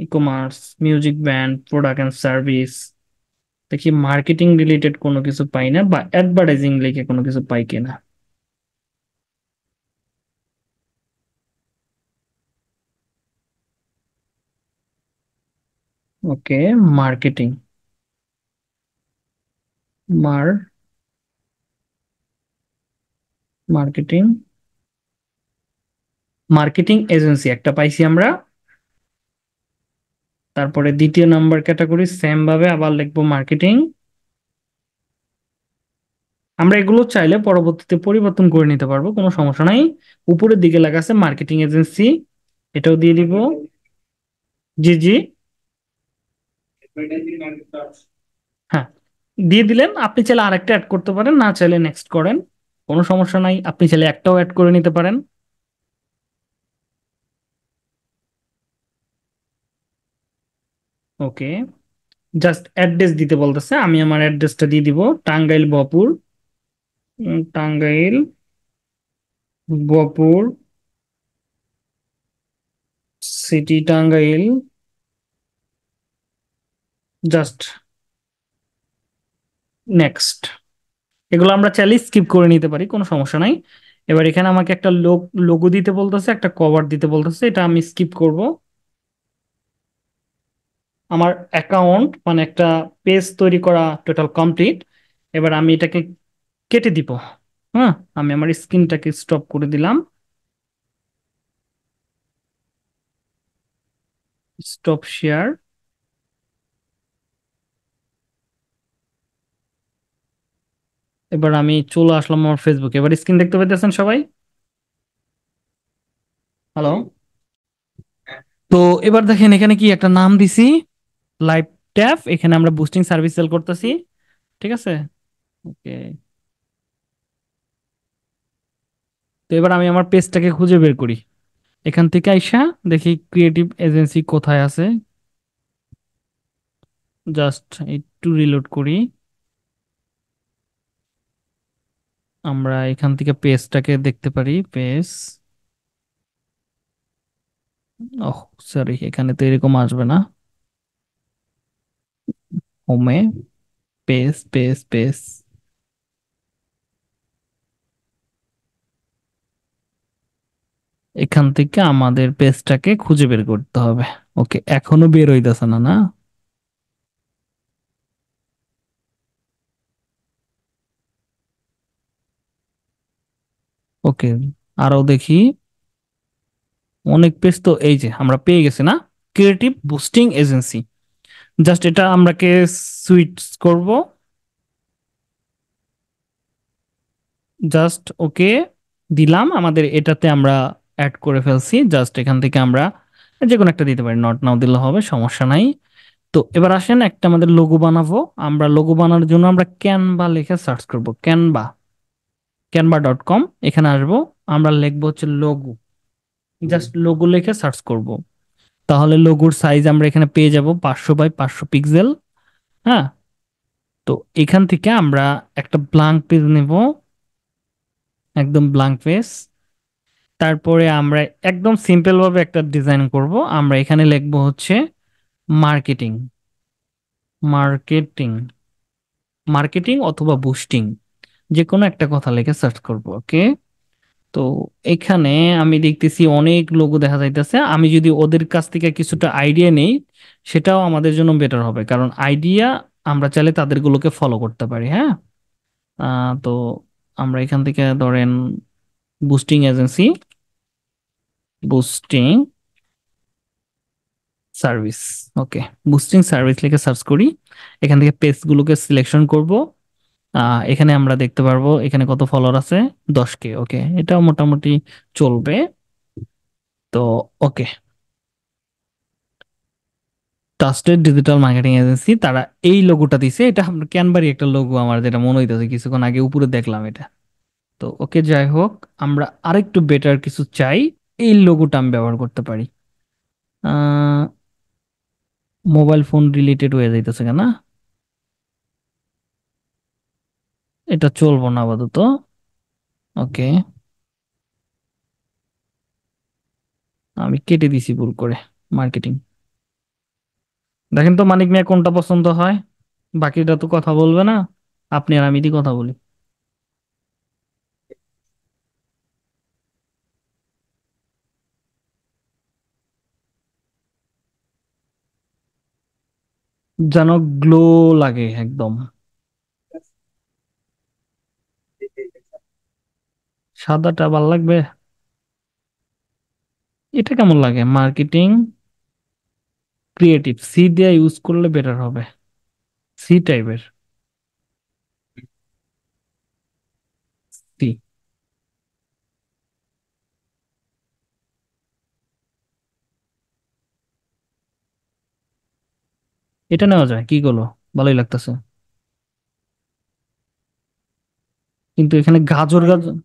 e commerce music band product and service দেখি মার্কেটিং রিলেটেড কোনো কিছু পাই না বা অ্যাডভার্টাইজিং লিখে কোনো কিছু পাই কিনা ওকে মার্কেটিং মার মার্কেটিং মার্কেটিং এজেন্সি একটা পাইছি আমরা তারপরে দ্বিতীয় নাম্বার ক্যাটাগরি সেম ভাবে আবার লিখবো মার্কেটিং আমরা এগুলো চাইলে পরবর্তীতে পরিবর্তন করে নিতে পারবো কোনো সমস্যা নাই উপরের দিকে লেখা আছে মার্কেটিং এজেন্সি এটাও দিয়ে দিব জি জি হ্যাঁ দিয়ে দিলেন আপনি চাইলে আরেকটা অ্যাড করতে পারেন না চাইলে নেক্সট করেন কোনো সমস্যা নাই আপনি চাইলে একটাও অ্যাড করে নিতে পারেন ওকে জাস্ট অ্যাড্রেস দিতে বলতেছে আমি আমার অ্যাড্রেসটা দিয়ে দিব টাঙ্গাইল বপুর টাঙ্গাইল বপুর সিটি টাঙ্গাইল জাস্ট নেক্সট এগুলো আমরা চাইলে স্কিপ করে নিতে পারি কোনো সমস্যা নাই এবার এখানে আমাকে একটা লোক লোগো দিতে বলতেছে একটা কভার দিতে বলতেছে এটা আমি স্কিপ করব আমার অ্যাকাউন্ট মানে একটা পেজ তৈরি করা টোটাল কমপ্লিট এবার আমি এটাকে কেটে দিব হ্যাঁ আমি আমার স্ক্রিনটাকে স্টপ করে দিলাম স্টপ শেয়ার এবার আমি চলে আসলাম আমার ফেসবুকে এবার স্ক্রিন দেখতে পেতেছেন সবাই হ্যালো তো এবার দেখেন এখানে কি একটা নাম দিছি লাইভ ট্যাপ এখানে আমরা বুস্টিং সার্ভিস সেল করতেছি ঠিক আছে ওকে তো এবার আমি আমার পেজটাকে খুঁজে বের করি এখান থেকে আইসা দেখি ক্রিয়েটিভ এজেন্সি কোথায় আছে জাস্ট একটু রিলোড করি আমরা এখান থেকে পেজটাকে দেখতে পারি পেজ ও সরি এখানে তো এরকম আসবে না হোমে পেজ পেজ পেজ এখান থেকে আমাদের পেজটাকে খুঁজে বের করতে হবে ওকে এখনো বের হইতেছে না না ওকে আরও দেখি অনেক পেজ তো এই যে আমরা পেয়ে গেছি না ক্রিয়েটিভ বুস্টিং এজেন্সি জাস্ট এটা আমরা কে সুইচ করব জাস্ট ওকে দিলাম আমাদের এটাতে আমরা অ্যাড করে ফেলছি জাস্ট এখান থেকে আমরা যে কোনো একটা দিতে পারি নট নাও দিলে হবে সমস্যা নাই তো এবার আসেন একটা আমাদের লোগো বানাবো আমরা লোগো বানানোর জন্য আমরা ক্যানভা লিখে সার্চ করব ক্যানভা ক্যানভা ডট কম এখানে আসবো আমরা লিখবো হচ্ছে লোগো জাস্ট লোগো লিখে সার্চ করব তাহলে লোগোর সাইজ আমরা এখানে পেয়ে যাব পাঁচশো বাই পাঁচশো পিক্সেল হ্যাঁ তো এখান থেকে আমরা একটা ব্লাঙ্ক পেজ নেব একদম ব্লাঙ্ক পেজ তারপরে আমরা একদম সিম্পলভাবে একটা ডিজাইন করব আমরা এখানে লিখবো হচ্ছে মার্কেটিং মার্কেটিং মার্কেটিং অথবা বুস্টিং যে কোনো একটা কথা লিখে সার্চ করব ওকে তো এখানে আমি দেখতেছি অনেক লোগো দেখা যাইতেছে আমি যদি ওদের কাছ থেকে কিছুটা আইডিয়া নেই সেটাও আমাদের জন্য বেটার হবে কারণ আইডিয়া আমরা চাইলে তাদেরগুলোকে ফলো করতে পারি হ্যাঁ তো আমরা এখান থেকে ধরেন boosting agency boosting service okay boosting service লিখে সার্চ করি এখান থেকে পেজগুলোকে সিলেকশন করবো এখানে আমরা দেখতে পারবো এখানে কত ফলোয়ার আছে দশ কে ওকে এটা মোটামুটি চলবে তো okay trusted digital marketing agency তারা এই লোগোটা দিছে এটা আমরা একটা লোগো আমার যেটা মনে হইতেছে কিছুক্ষণ আগে উপরে দেখলাম এটা তো ওকে যাই হোক আমরা আরেকটু বেটার কিছু চাই এই লোগোটা আমি ব্যবহার করতে পারি মোবাইল ফোন রিলেটেড হয়ে যাইতেছে না এটা চলবো না আপাতত ওকে আমি কেটে দিছি ভুল করে মার্কেটিং দেখেন তো মানিক মিয়া কোনটা পছন্দ হয় বাকিটা তো কথা বলবে না আপনি আর আমি দি কথা বলি যেন গ্লো লাগে একদম সাদাটা ভাল লাগবে এটা কেমন লাগে মার্কেটিং ক্রিয়েটিভ সি দিয়ে ইউজ করলে বেটার হবে সি টাইপের সি এটা নেওয়া যায় কি করলো ভালোই লাগতেছে কিন্তু এখানে গাজর গাজর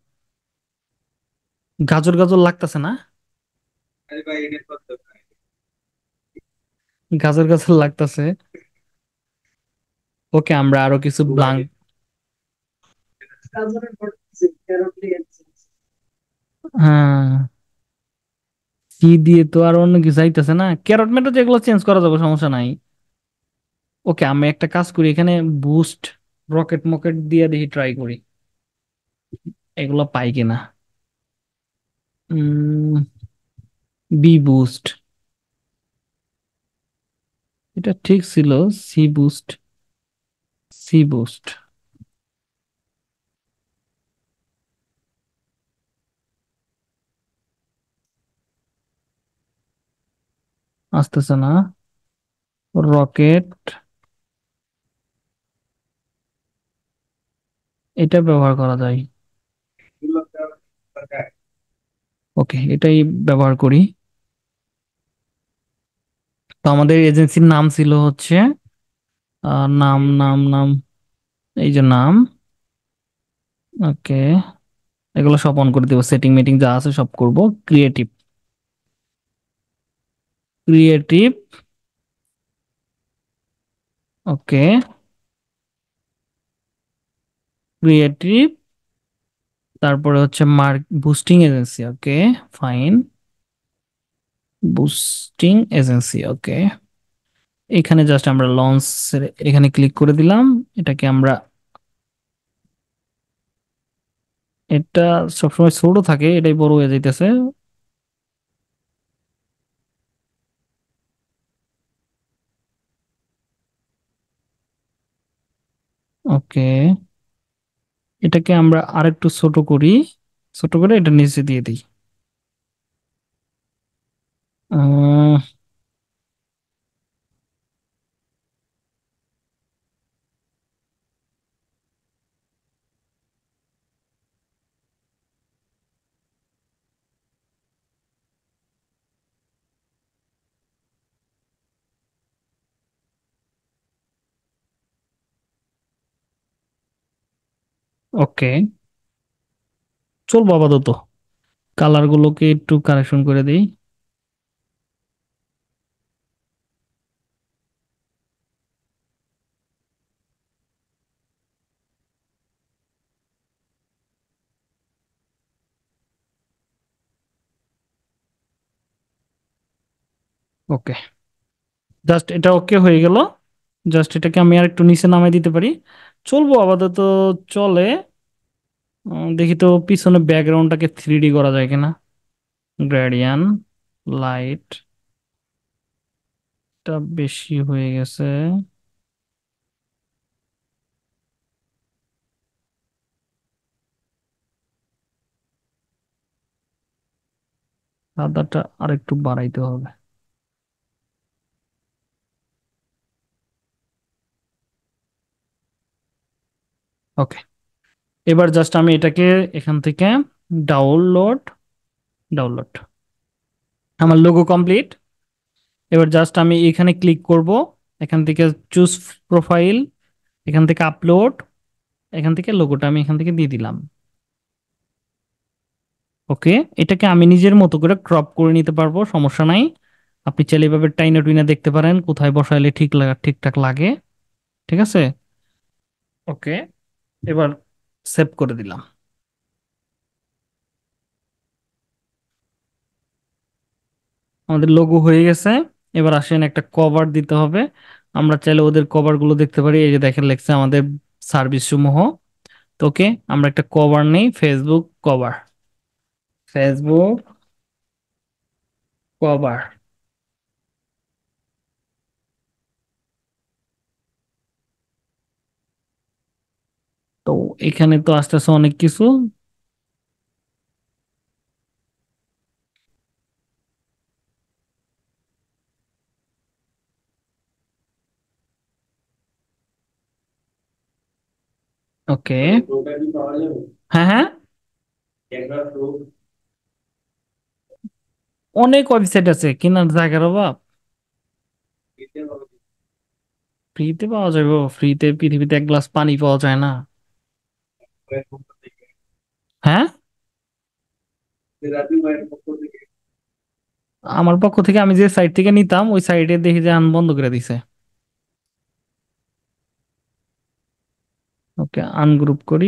গাজর গাজর লাগতেছে না গাজর গাজর লাগতেছে ওকে আমরা আরো কিছু ব্লাঙ্ক হ্যাঁ। কি দিয়ে তো আর অন্য কিছু আইতেছে না ক্যারট মেটো যেগুলো চেঞ্জ করা যাবে সমস্যা নাই ওকে আমি একটা কাজ করি এখানে বুস্ট রকেট মকেট দিয়ে দেখি ট্রাই করি এগুলো পাই কিনা বি বুস্ট এটা ঠিক ছিল সি বুস্ট সি বুস্ট আসতেছে না রকেট এটা ব্যবহার করা যায় ওকে এটাই ব্যবহার করি তো আমাদের এজেন্সির নাম ছিল হচ্ছে নাম নাম নাম এই যে নাম ওকে এগুলো সব অন করে দেবো সেটিং মিটিং যা আছে সব করব ক্রিয়েটিভ ক্রিয়েটিভ ওকে ক্রিয়েটিভ তারপরে হচ্ছে mark boosting agency okay fine boosting agency okay এখানে জাস্ট আমরা লঞ্চ এখানে ক্লিক করে দিলাম এটাকে আমরা এটা সবসময় ছোট থাকে এটাই বড় হয়ে যাইতেছে ওকে এটাকে আমরা আরেকটু ছোট করি ছোট করে এটা নিচে দিয়ে দিই ওকে চলবো আপাতত কালারগুলোকে একটু কারেকশন করে দিই ওকে জাস্ট এটা ওকে হয়ে গেল জাস্ট এটাকে আমি আর একটু নিচে নামাই দিতে পারি চলবো আপাতত চলে দেখি তো পিছনে ব্যাকগ্রাউন্ডটাকে থ্রি ডি করা যায় কিনা গ্রেডিয়ান লাইট বেশি হয়ে গেছে সাদাটা আরেকটু বাড়াইতে হবে ওকে এবার জাস্ট আমি এটাকে এখান থেকে ডাউনলোড ডাউনলোড আমার লোগো কমপ্লিট এবার জাস্ট আমি এখানে ক্লিক করব এখান থেকে চুজ প্রোফাইল এখান থেকে আপলোড এখান থেকে লোগোটা আমি এখান থেকে দিয়ে দিলাম ওকে এটাকে আমি নিজের মতো করে ক্রপ করে নিতে পারবো সমস্যা নাই আপনি চাইলে এভাবে টাইনা টুইনা দেখতে পারেন কোথায় বসাইলে ঠিক লাগা ঠিকঠাক লাগে ঠিক আছে ওকে এবার সেভ করে দিলাম আমাদের লোগো হয়ে গেছে এবার আসেন একটা কভার দিতে হবে আমরা চাইলে ওদের কভার গুলো দেখতে পারি এই যে দেখেন লেখছে আমাদের সার্ভিস সমূহ তোকে আমরা একটা কভার নেই ফেসবুক কভার ফেসবুক কভার तो ये खाने तो আস্তে আস্তে অনেক কিছু ওকে হ্যাঁ হ্যাঁ এক গ্লাস রু অনেক অপসিট আছে কিনা জায়গা রাখব আপনি ফ্রি তে বাস হবে ফ্রি তে পৃথিবীতে এক গ্লাস পানি পাওয়া যায় না হ্যাঁ আমার পক্ষ থেকে আমি যে সাইড থেকে নিতাম ওই সাইটে দেখি যে আন বন্ধ করে দিছে ওকে আনগ্রুপ করি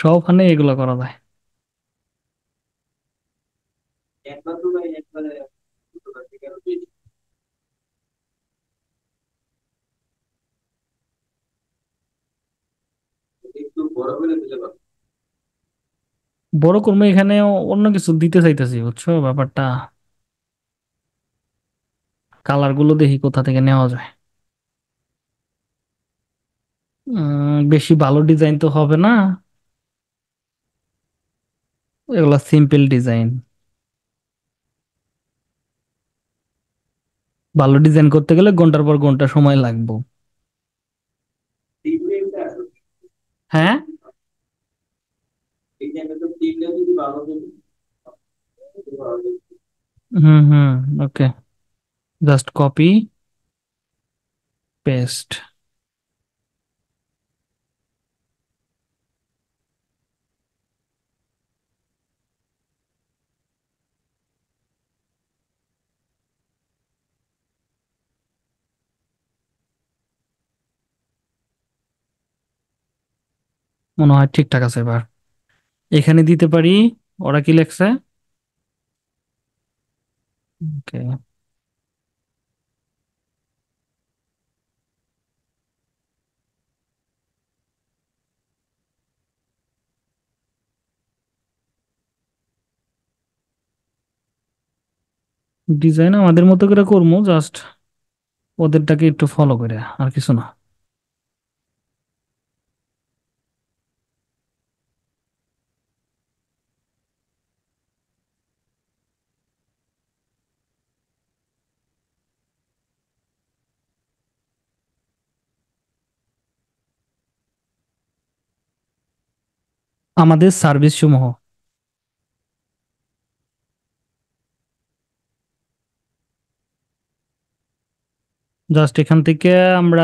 সবখানে এগুলো করা যায় বড় কর্মী এখানে অন্য কিছু দিতে চাইতেছি বুঝছো ব্যাপারটা কালার গুলো দেখি কোথা থেকে নেওয়া যায় বেশি ভালো ডিজাইন তো হবে না এগুলা সিম্পল ডিজাইন ভালো ডিজাইন করতে গেলে ঘন্টার পর ঘন্টা সময় লাগবে হ্যাঁ एग्जांपल तीन ले दी बारह ले hmm hmm okay just copy paste মনে হয় ঠিকঠাক আছে এবার এখানে দিতে পারি ওরা কি লেখছে ডিজাইন আমাদের মতো করে করবো জাস্ট ওদেরটাকে একটু ফলো করে আর কিছু না আমাদের সার্ভিস সমূহ জাস্ট এখান থেকে আমরা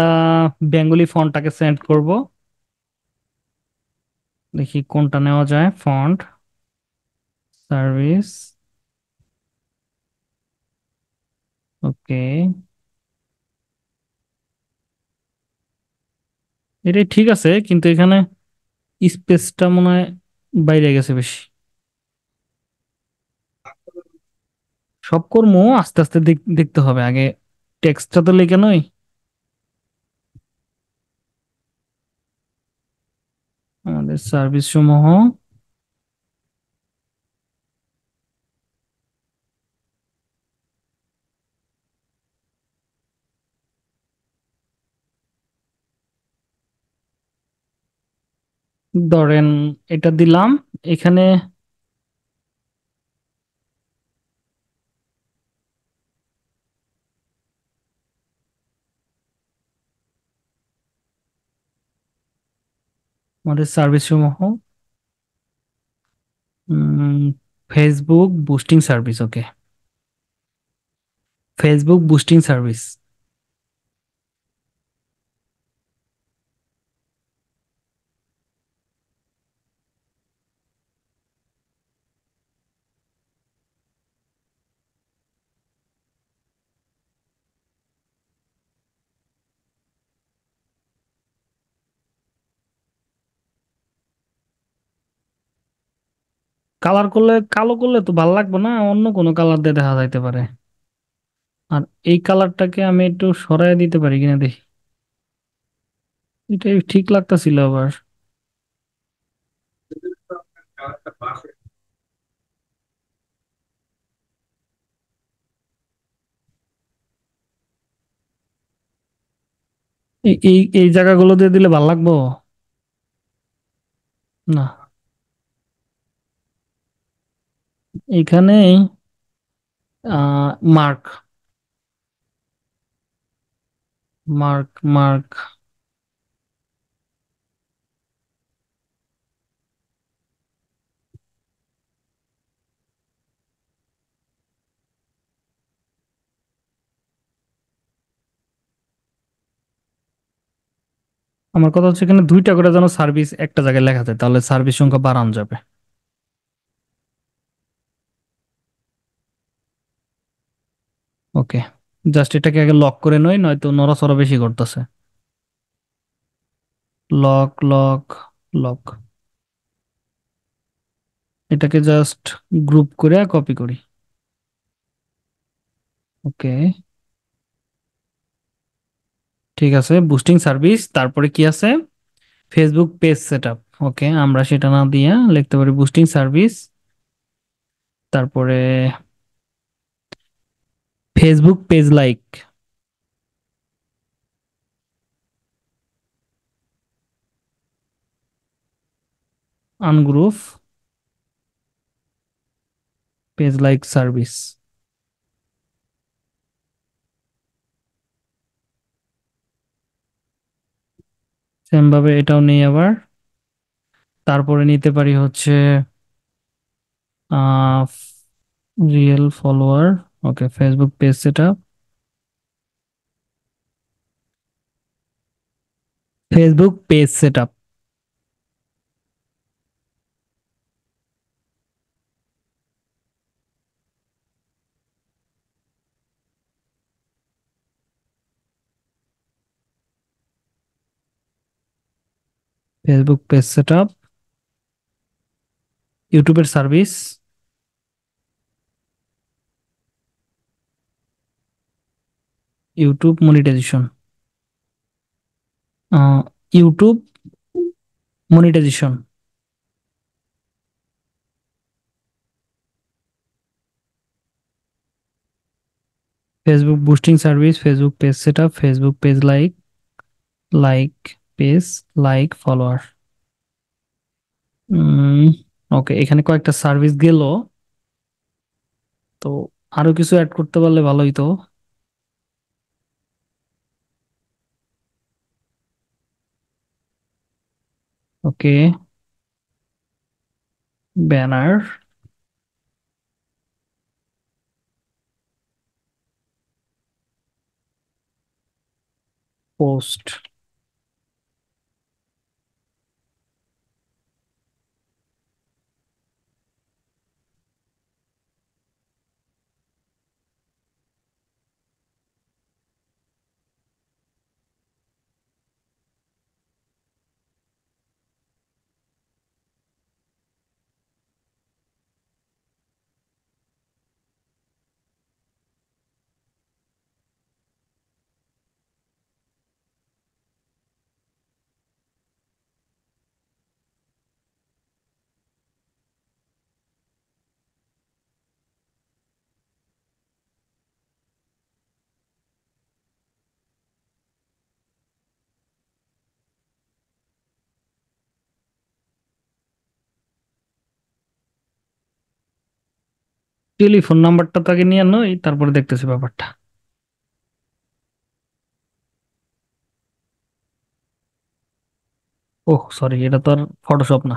বেঙ্গলি ফন্টটাকে সেন্ড করব দেখি কোনটা নেওয়া যায় ফন্ট সার্ভিস ওকে এটাই ঠিক আছে কিন্তু এখানে স্পেসটা মনে হয় বাইরে গেছে বেশি সব কর্ম আস্তে আস্তে দেখতে হবে আগে টেক্সটটা তো লেখা নয় আমাদের সার্ভিস সমূহ ধরেন এটা দিলাম এখানে আমাদের সার্ভিস সমূহ Facebook boosting service okay Facebook boosting service colour করলে কালো করলে তো ভাল লাগবে না অন্য কোনো কালার দিয়ে দেখা যাইতে পারে আর এই কালারটাকে আমি একটু সরাই দিতে পারি কিনা দেখি এটা ঠিক লাগতেছিল আবার এই এই জায়গাগুলো দিয়ে দিলে ভালো লাগবো না এখানে মার্ক মার্ক মার্ক আমার কথা হচ্ছে এখানে দুইটা করে যেন সার্ভিস একটা জায়গায় লেখা যায় তাহলে সার্ভিস সংখ্যা বাড়ানো যাবে ওকে জাস্ট এটাকে আগে লক করে নয় নয় নয়তো নড়াচড়া বেশি করতেছে লক লক লক এটাকে জাস্ট গ্রুপ করে কপি করি ওকে ঠিক আছে বুস্টিং সার্ভিস তারপরে কি আছে ফেসবুক পেজ সেট ওকে আমরা সেটা না দিয়ে লিখতে পারি বুস্টিং সার্ভিস তারপরে Facebook page like ungroup page like service same ভাবে এটাও নেই আবার তারপরে নিতে পারি হচ্ছে real follower okay Facebook page setup Facebook page setup Facebook page setup youtuber service YouTube monetization YouTube monetization Facebook boosting service Facebook page set up Facebook page like like page like follower okay এখানে কয়েকটা service গেল তো আরো কিছু add করতে পারলে ভালোই তো okay banner post টেলিফোন নাম্বারটা তাকে নিয়ে নই তারপরে দেখতেছি ব্যাপারটা ওহ সরি এটা তো আর ফটোশপ না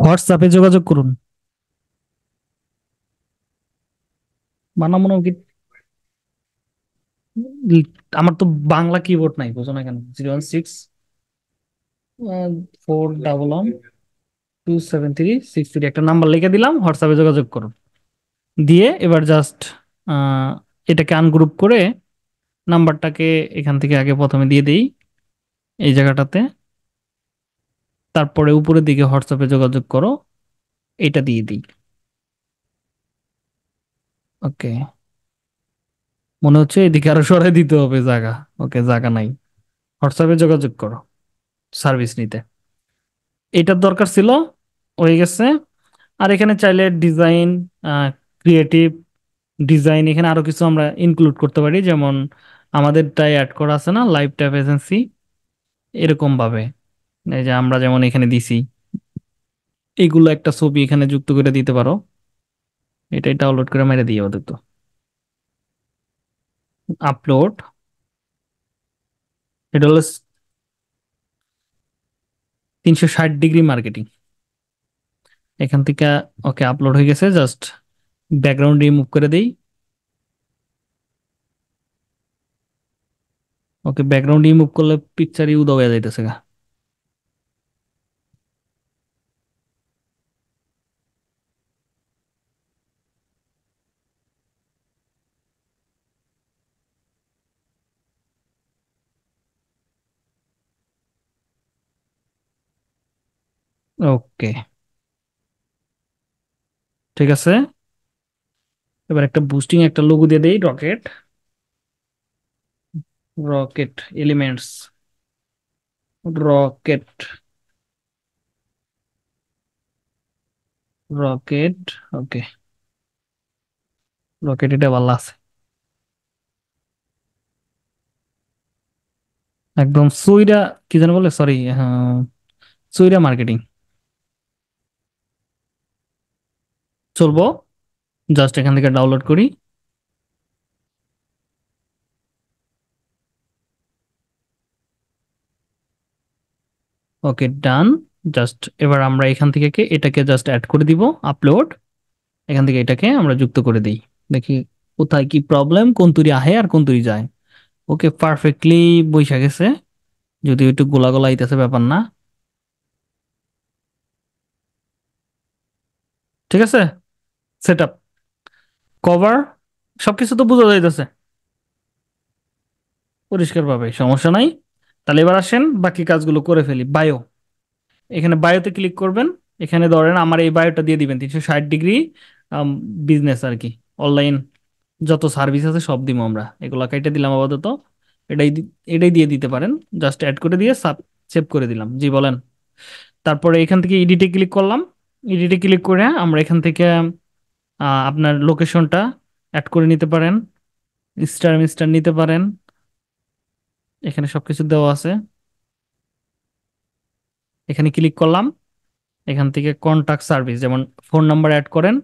হোয়াটসঅ্যাপে যোগাযোগ করুন বানামনো কি আমার তো বাংলা কিবোর্ড নাই বুঝো না কেন zero one six four double one two seven three six three একটা নাম্বার লিখে দিলাম হোয়াটসঅ্যাপে যোগাযোগ করো দিয়ে এবার জাস্ট এটাকে আনগ্রুপ করে নাম্বারটাকে এখান থেকে আগে প্রথমে দিয়ে দিই এই জায়গাটাতে তারপরে উপরের দিকে হোয়াটসঅ্যাপে যোগাযোগ করো এটা দিয়ে দিই ওকে মনে হচ্ছে এদিকে আরো সরাই দিতে হবে জায়গা ওকে জায়গা নাই হোয়াটসঅ্যাপে যোগাযোগ করো সার্ভিস নিতে এটার দরকার ছিল হয়ে গেছে আর এখানে চাইলে ডিজাইন ক্রিয়েটিভ ডিজাইন এখানে আরো কিছু আমরা ইনক্লুড করতে পারি যেমন আমাদেরটাই অ্যাড করা আছে না লাইভ টাইপ এজেন্সি এরকম ভাবে এই যে আমরা যেমন এখানে দিছি এইগুলো একটা ছবি এখানে যুক্ত করে দিতে পারো এটা ডাউনলোড করে মেরে দিয়ে ওদের তো upload এটা হলো তিনশো ষাট ডিগ্রি মার্কেটিং এখান থেকে ওকে আপলোড হয়ে গেছে জাস্ট ব্যাকগ্রাউন্ড রিমুভ করে দেই ওকে ব্যাকগ্রাউন্ড রিমুভ করলে পিকচার ইউ হয়ে যাইতেছে গা ওকে ঠিক আছে এবার একটা বুস্টিং একটা লোগো দিয়ে দেই rocket rocket elements rocket rocket okay rocket এটা ভালো আছে একদম সুইরা কি জানো বলে সরি হ্যাঁ সইরা মার্কেটিং চলবো জাস্ট এখান থেকে ডাউনলোড করি ওকে ডান জাস্ট এবার আমরা এখান থেকে এটাকে জাস্ট অ্যাড করে দিব আপলোড এখান থেকে এটাকে আমরা যুক্ত করে দিই দেখি কোথায় কি প্রবলেম কোন তুরি আহে আর কোন তুরি যায় ওকে পারফেক্টলি বৈশা গেছে যদি একটু গোলা গোলা আইতেছে ব্যাপার না ঠিক আছে সেট আপ কভার সবকিছু তো বোঝা যাইতেছে পরিষ্কারভাবে সমস্যা নাই তাহলে এবার আসেন বাকি কাজগুলো করে ফেলি বায়ো এখানে বায়োতে ক্লিক করবেন এখানে ধরেন আমার এই বায়োটা দিয়ে দিবেন তিনশো ষাট ডিগ্রি বিজনেস আর কি অনলাইন যত সার্ভিস আছে সব দিব আমরা এগুলো কেটে দিলাম আপাতত এটাই এটাই দিয়ে দিতে পারেন জাস্ট অ্যাড করে দিয়ে সাব সেভ করে দিলাম জি বলেন তারপরে এখান থেকে এডিটে ক্লিক করলাম এডিটে ক্লিক করে আমরা এখান থেকে আপনার লোকেশনটা অ্যাড করে নিতে পারেন স্টার মিস্টার নিতে পারেন এখানে সব কিছু দেওয়া আছে এখানে ক্লিক করলাম এখান থেকে কন্ট্যাক্ট সার্ভিস যেমন ফোন নাম্বার অ্যাড করেন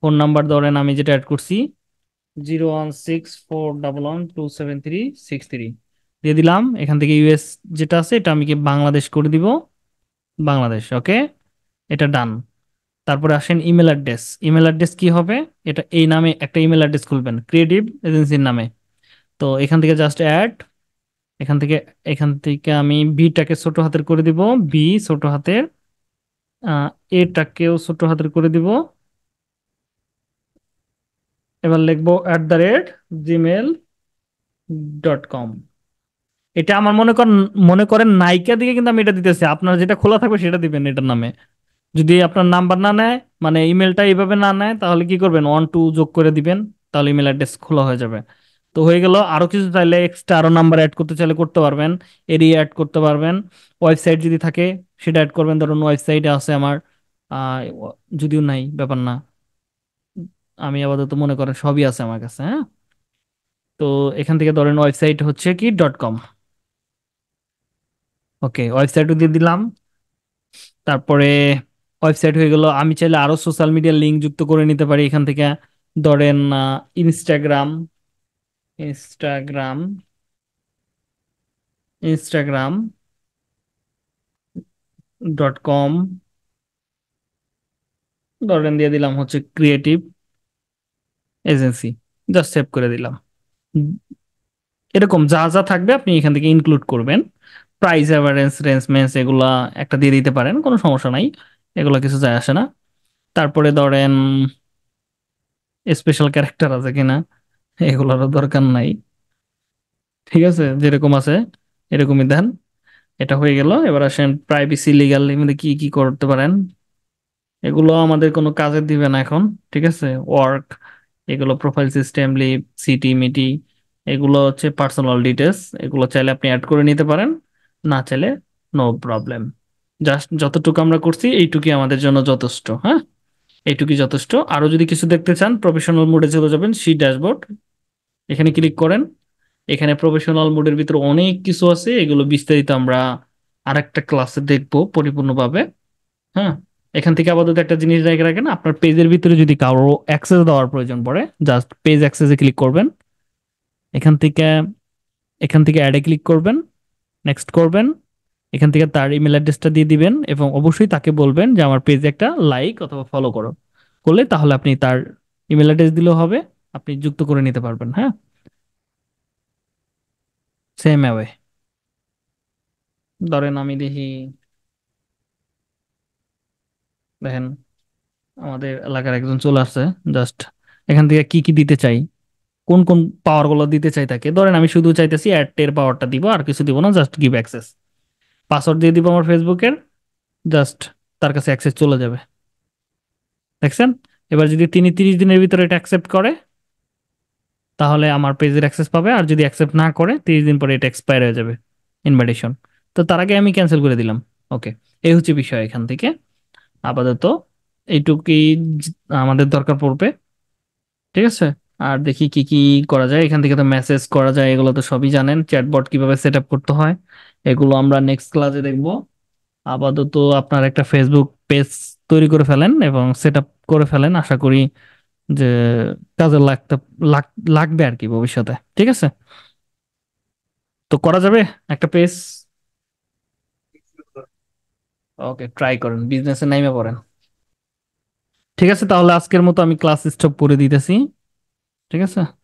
ফোন নাম্বার ধরেন আমি যেটা অ্যাড করছি zero one six four double one two seven three six three দিয়ে দিলাম এখান থেকে ইউএস যেটা আছে এটা আমি কি বাংলাদেশ করে দিব বাংলাদেশ ওকে এটা ডান তারপরে আসেন ইমেল অ্যাড্রেস ইমেল অ্যাড্রেস কি হবে এটা এই নামে একটা ইমেল অ্যাড্রেস খুলবেন ক্রিয়েটিভ এজেন্সির নামে তো এখান থেকে জাস্ট অ্যাড এখান থেকে এখান থেকে আমি বিটাকে ছোট হাতের করে দিব বি ছোট হাতের এটাকেও ছোট হাতের করে দিব এবার লিখবো at the rate Gmail dot com এটা আমার মনে করেন মনে করেন নাইকা দিকে কিন্তু আমি এটা দিতেছি আপনার যেটা খোলা থাকবে সেটা দিবেন এটার নামে যদি আপনার নাম্বার না নেয় মানে ইমেলটা এইভাবে না নেয় তাহলে কি করবেন ওয়ান টু যোগ করে দিবেন তাহলে ইমেল অ্যাড্রেস খোলা হয়ে যাবে তো হয়ে গেল আরও কিছু চাইলে এক্সট্রা আরও নাম্বার অ্যাড করতে চাইলে করতে পারবেন এরিয়া অ্যাড করতে পারবেন ওয়েবসাইট যদি থাকে সেটা অ্যাড করবেন ধরুন ওয়েবসাইটে আছে আমার যদিও নাই ব্যাপার না আমি আপাতত মনে করেন সবই আছে আমার কাছে হ্যাঁ তো এখান থেকে ধরেন ওয়েবসাইট হচ্ছে কি ডট কম ওকে ওয়েবসাইটও দিয়ে দিলাম তারপরে ওয়েবসাইট হয়ে গেল আমি চাইলে আরো সোশ্যাল মিডিয়া লিঙ্ক যুক্ত করে নিতে পারি এখান থেকে ধরেন Instagram Instagram Instagram dot com ধরেন দিয়ে দিলাম হচ্ছে ক্রিয়েটিভ এজেন্সি জাস্ট সেভ করে দিলাম এরকম যা যা থাকবে আপনি এখান থেকে ইনক্লুড করবেন প্রাইস অ্যাভারেন্স রেঞ্জমেন্স এগুলা একটা দিয়ে দিতে পারেন কোনো সমস্যা নাই এগুলো কিছু যায় আসে না তারপরে ধরেন স্পেশাল ক্যারেক্টার আছে কিনা এগুলোরও দরকার নাই ঠিক আছে যেরকম আছে এরকমই দেন এটা হয়ে গেল এবার আসেন প্রাইভেসি লিগাল লিমিটে কি কি করতে পারেন এগুলো আমাদের কোনো কাজে দিবে না এখন ঠিক আছে ওয়ার্ক এগুলো প্রোফাইল সিস্টেম লিপ সিটি মিটি এগুলো হচ্ছে পার্সোনাল ডিটেলস এগুলো চাইলে আপনি অ্যাড করে নিতে পারেন না চাইলে নো প্রবলেম জাস্ট যতটুকু আমরা করছি এইটুকুই আমাদের জন্য যথেষ্ট হ্যাঁ এইটুকুই যথেষ্ট আরো যদি কিছু দেখতে চান প্রফেশনাল মোডে চলে যাবেন সি ড্যাশবোর্ড এখানে ক্লিক করেন এখানে প্রফেশনাল মোডের ভিতরে অনেক কিছু আছে এগুলো বিস্তারিত আমরা আর একটা ক্লাসে দেখব পরিপূর্ণভাবে হ্যাঁ এখান থেকে আপাতত একটা জিনিস দেখে রাখেন আপনার পেজের ভিতরে যদি কারো অ্যাক্সেস দেওয়ার প্রয়োজন পড়ে জাস্ট পেজ অ্যাক্সেসে ক্লিক করবেন এখান থেকে এখান থেকে অ্যাডে ক্লিক করবেন নেক্সট করবেন এখান থেকে তার ইমেল অ্যাড্রেসটা দিয়ে দিবেন এবং অবশ্যই তাকে বলবেন যে আমার পেজে একটা লাইক অথবা ফলো করো করলে তাহলে আপনি তার ইমেল অ্যাড্রেস দিলেও হবে আপনি যুক্ত করে নিতে পারবেন হ্যাঁ সেম অ্যাওয়ে ধরেন আমি দেখি দেখেন আমাদের এলাকার একজন চলে আসছে জাস্ট এখান থেকে কি কি দিতে চাই কোন কোন পাওয়ারগুলো দিতে চাই তাকে ধরেন আমি শুধু চাইতেছি অ্যাড পাওয়ারটা দিব আর কিছু দিব না জাস্ট গিভ অ্যাক্সেস পাসওয়ার্ড দিয়ে দিব আমার ফেসবুকের জাস্ট তার কাছে অ্যাক্সেস চলে যাবে দেখছেন এবার যদি তিনি তিরিশ দিনের ভিতরে এটা অ্যাকসেপ্ট করে তাহলে আমার পেজের অ্যাক্সেস পাবে আর যদি অ্যাকসেপ্ট না করে তিরিশ দিন পরে এটা এক্সপায়ার হয়ে যাবে ইনভাইটেশন তো তার আগে আমি ক্যান্সেল করে দিলাম ওকে এই হচ্ছে বিষয় এখান থেকে আপাতত এইটুকুই আমাদের দরকার পড়বে ঠিক আছে আর দেখি কি কি করা যায় এখান থেকে তো মেসেজ করা যায় এগুলো তো সবই জানেন চ্যাটবট কিভাবে সেট করতে হয় এগুলো আমরা নেক্সট ক্লাসে দেখব আপাতত আপনার একটা ফেসবুক পেজ তৈরি করে ফেলেন এবং সেট করে ফেলেন আশা করি যে কাজে লাগতে লাগবে আর কি ভবিষ্যতে ঠিক আছে তো করা যাবে একটা পেজ ওকে ট্রাই করেন বিজনেসে নাইমে পড়েন ঠিক আছে তাহলে আজকের মতো আমি ক্লাস স্টপ করে দিতেছি ঠিক আছে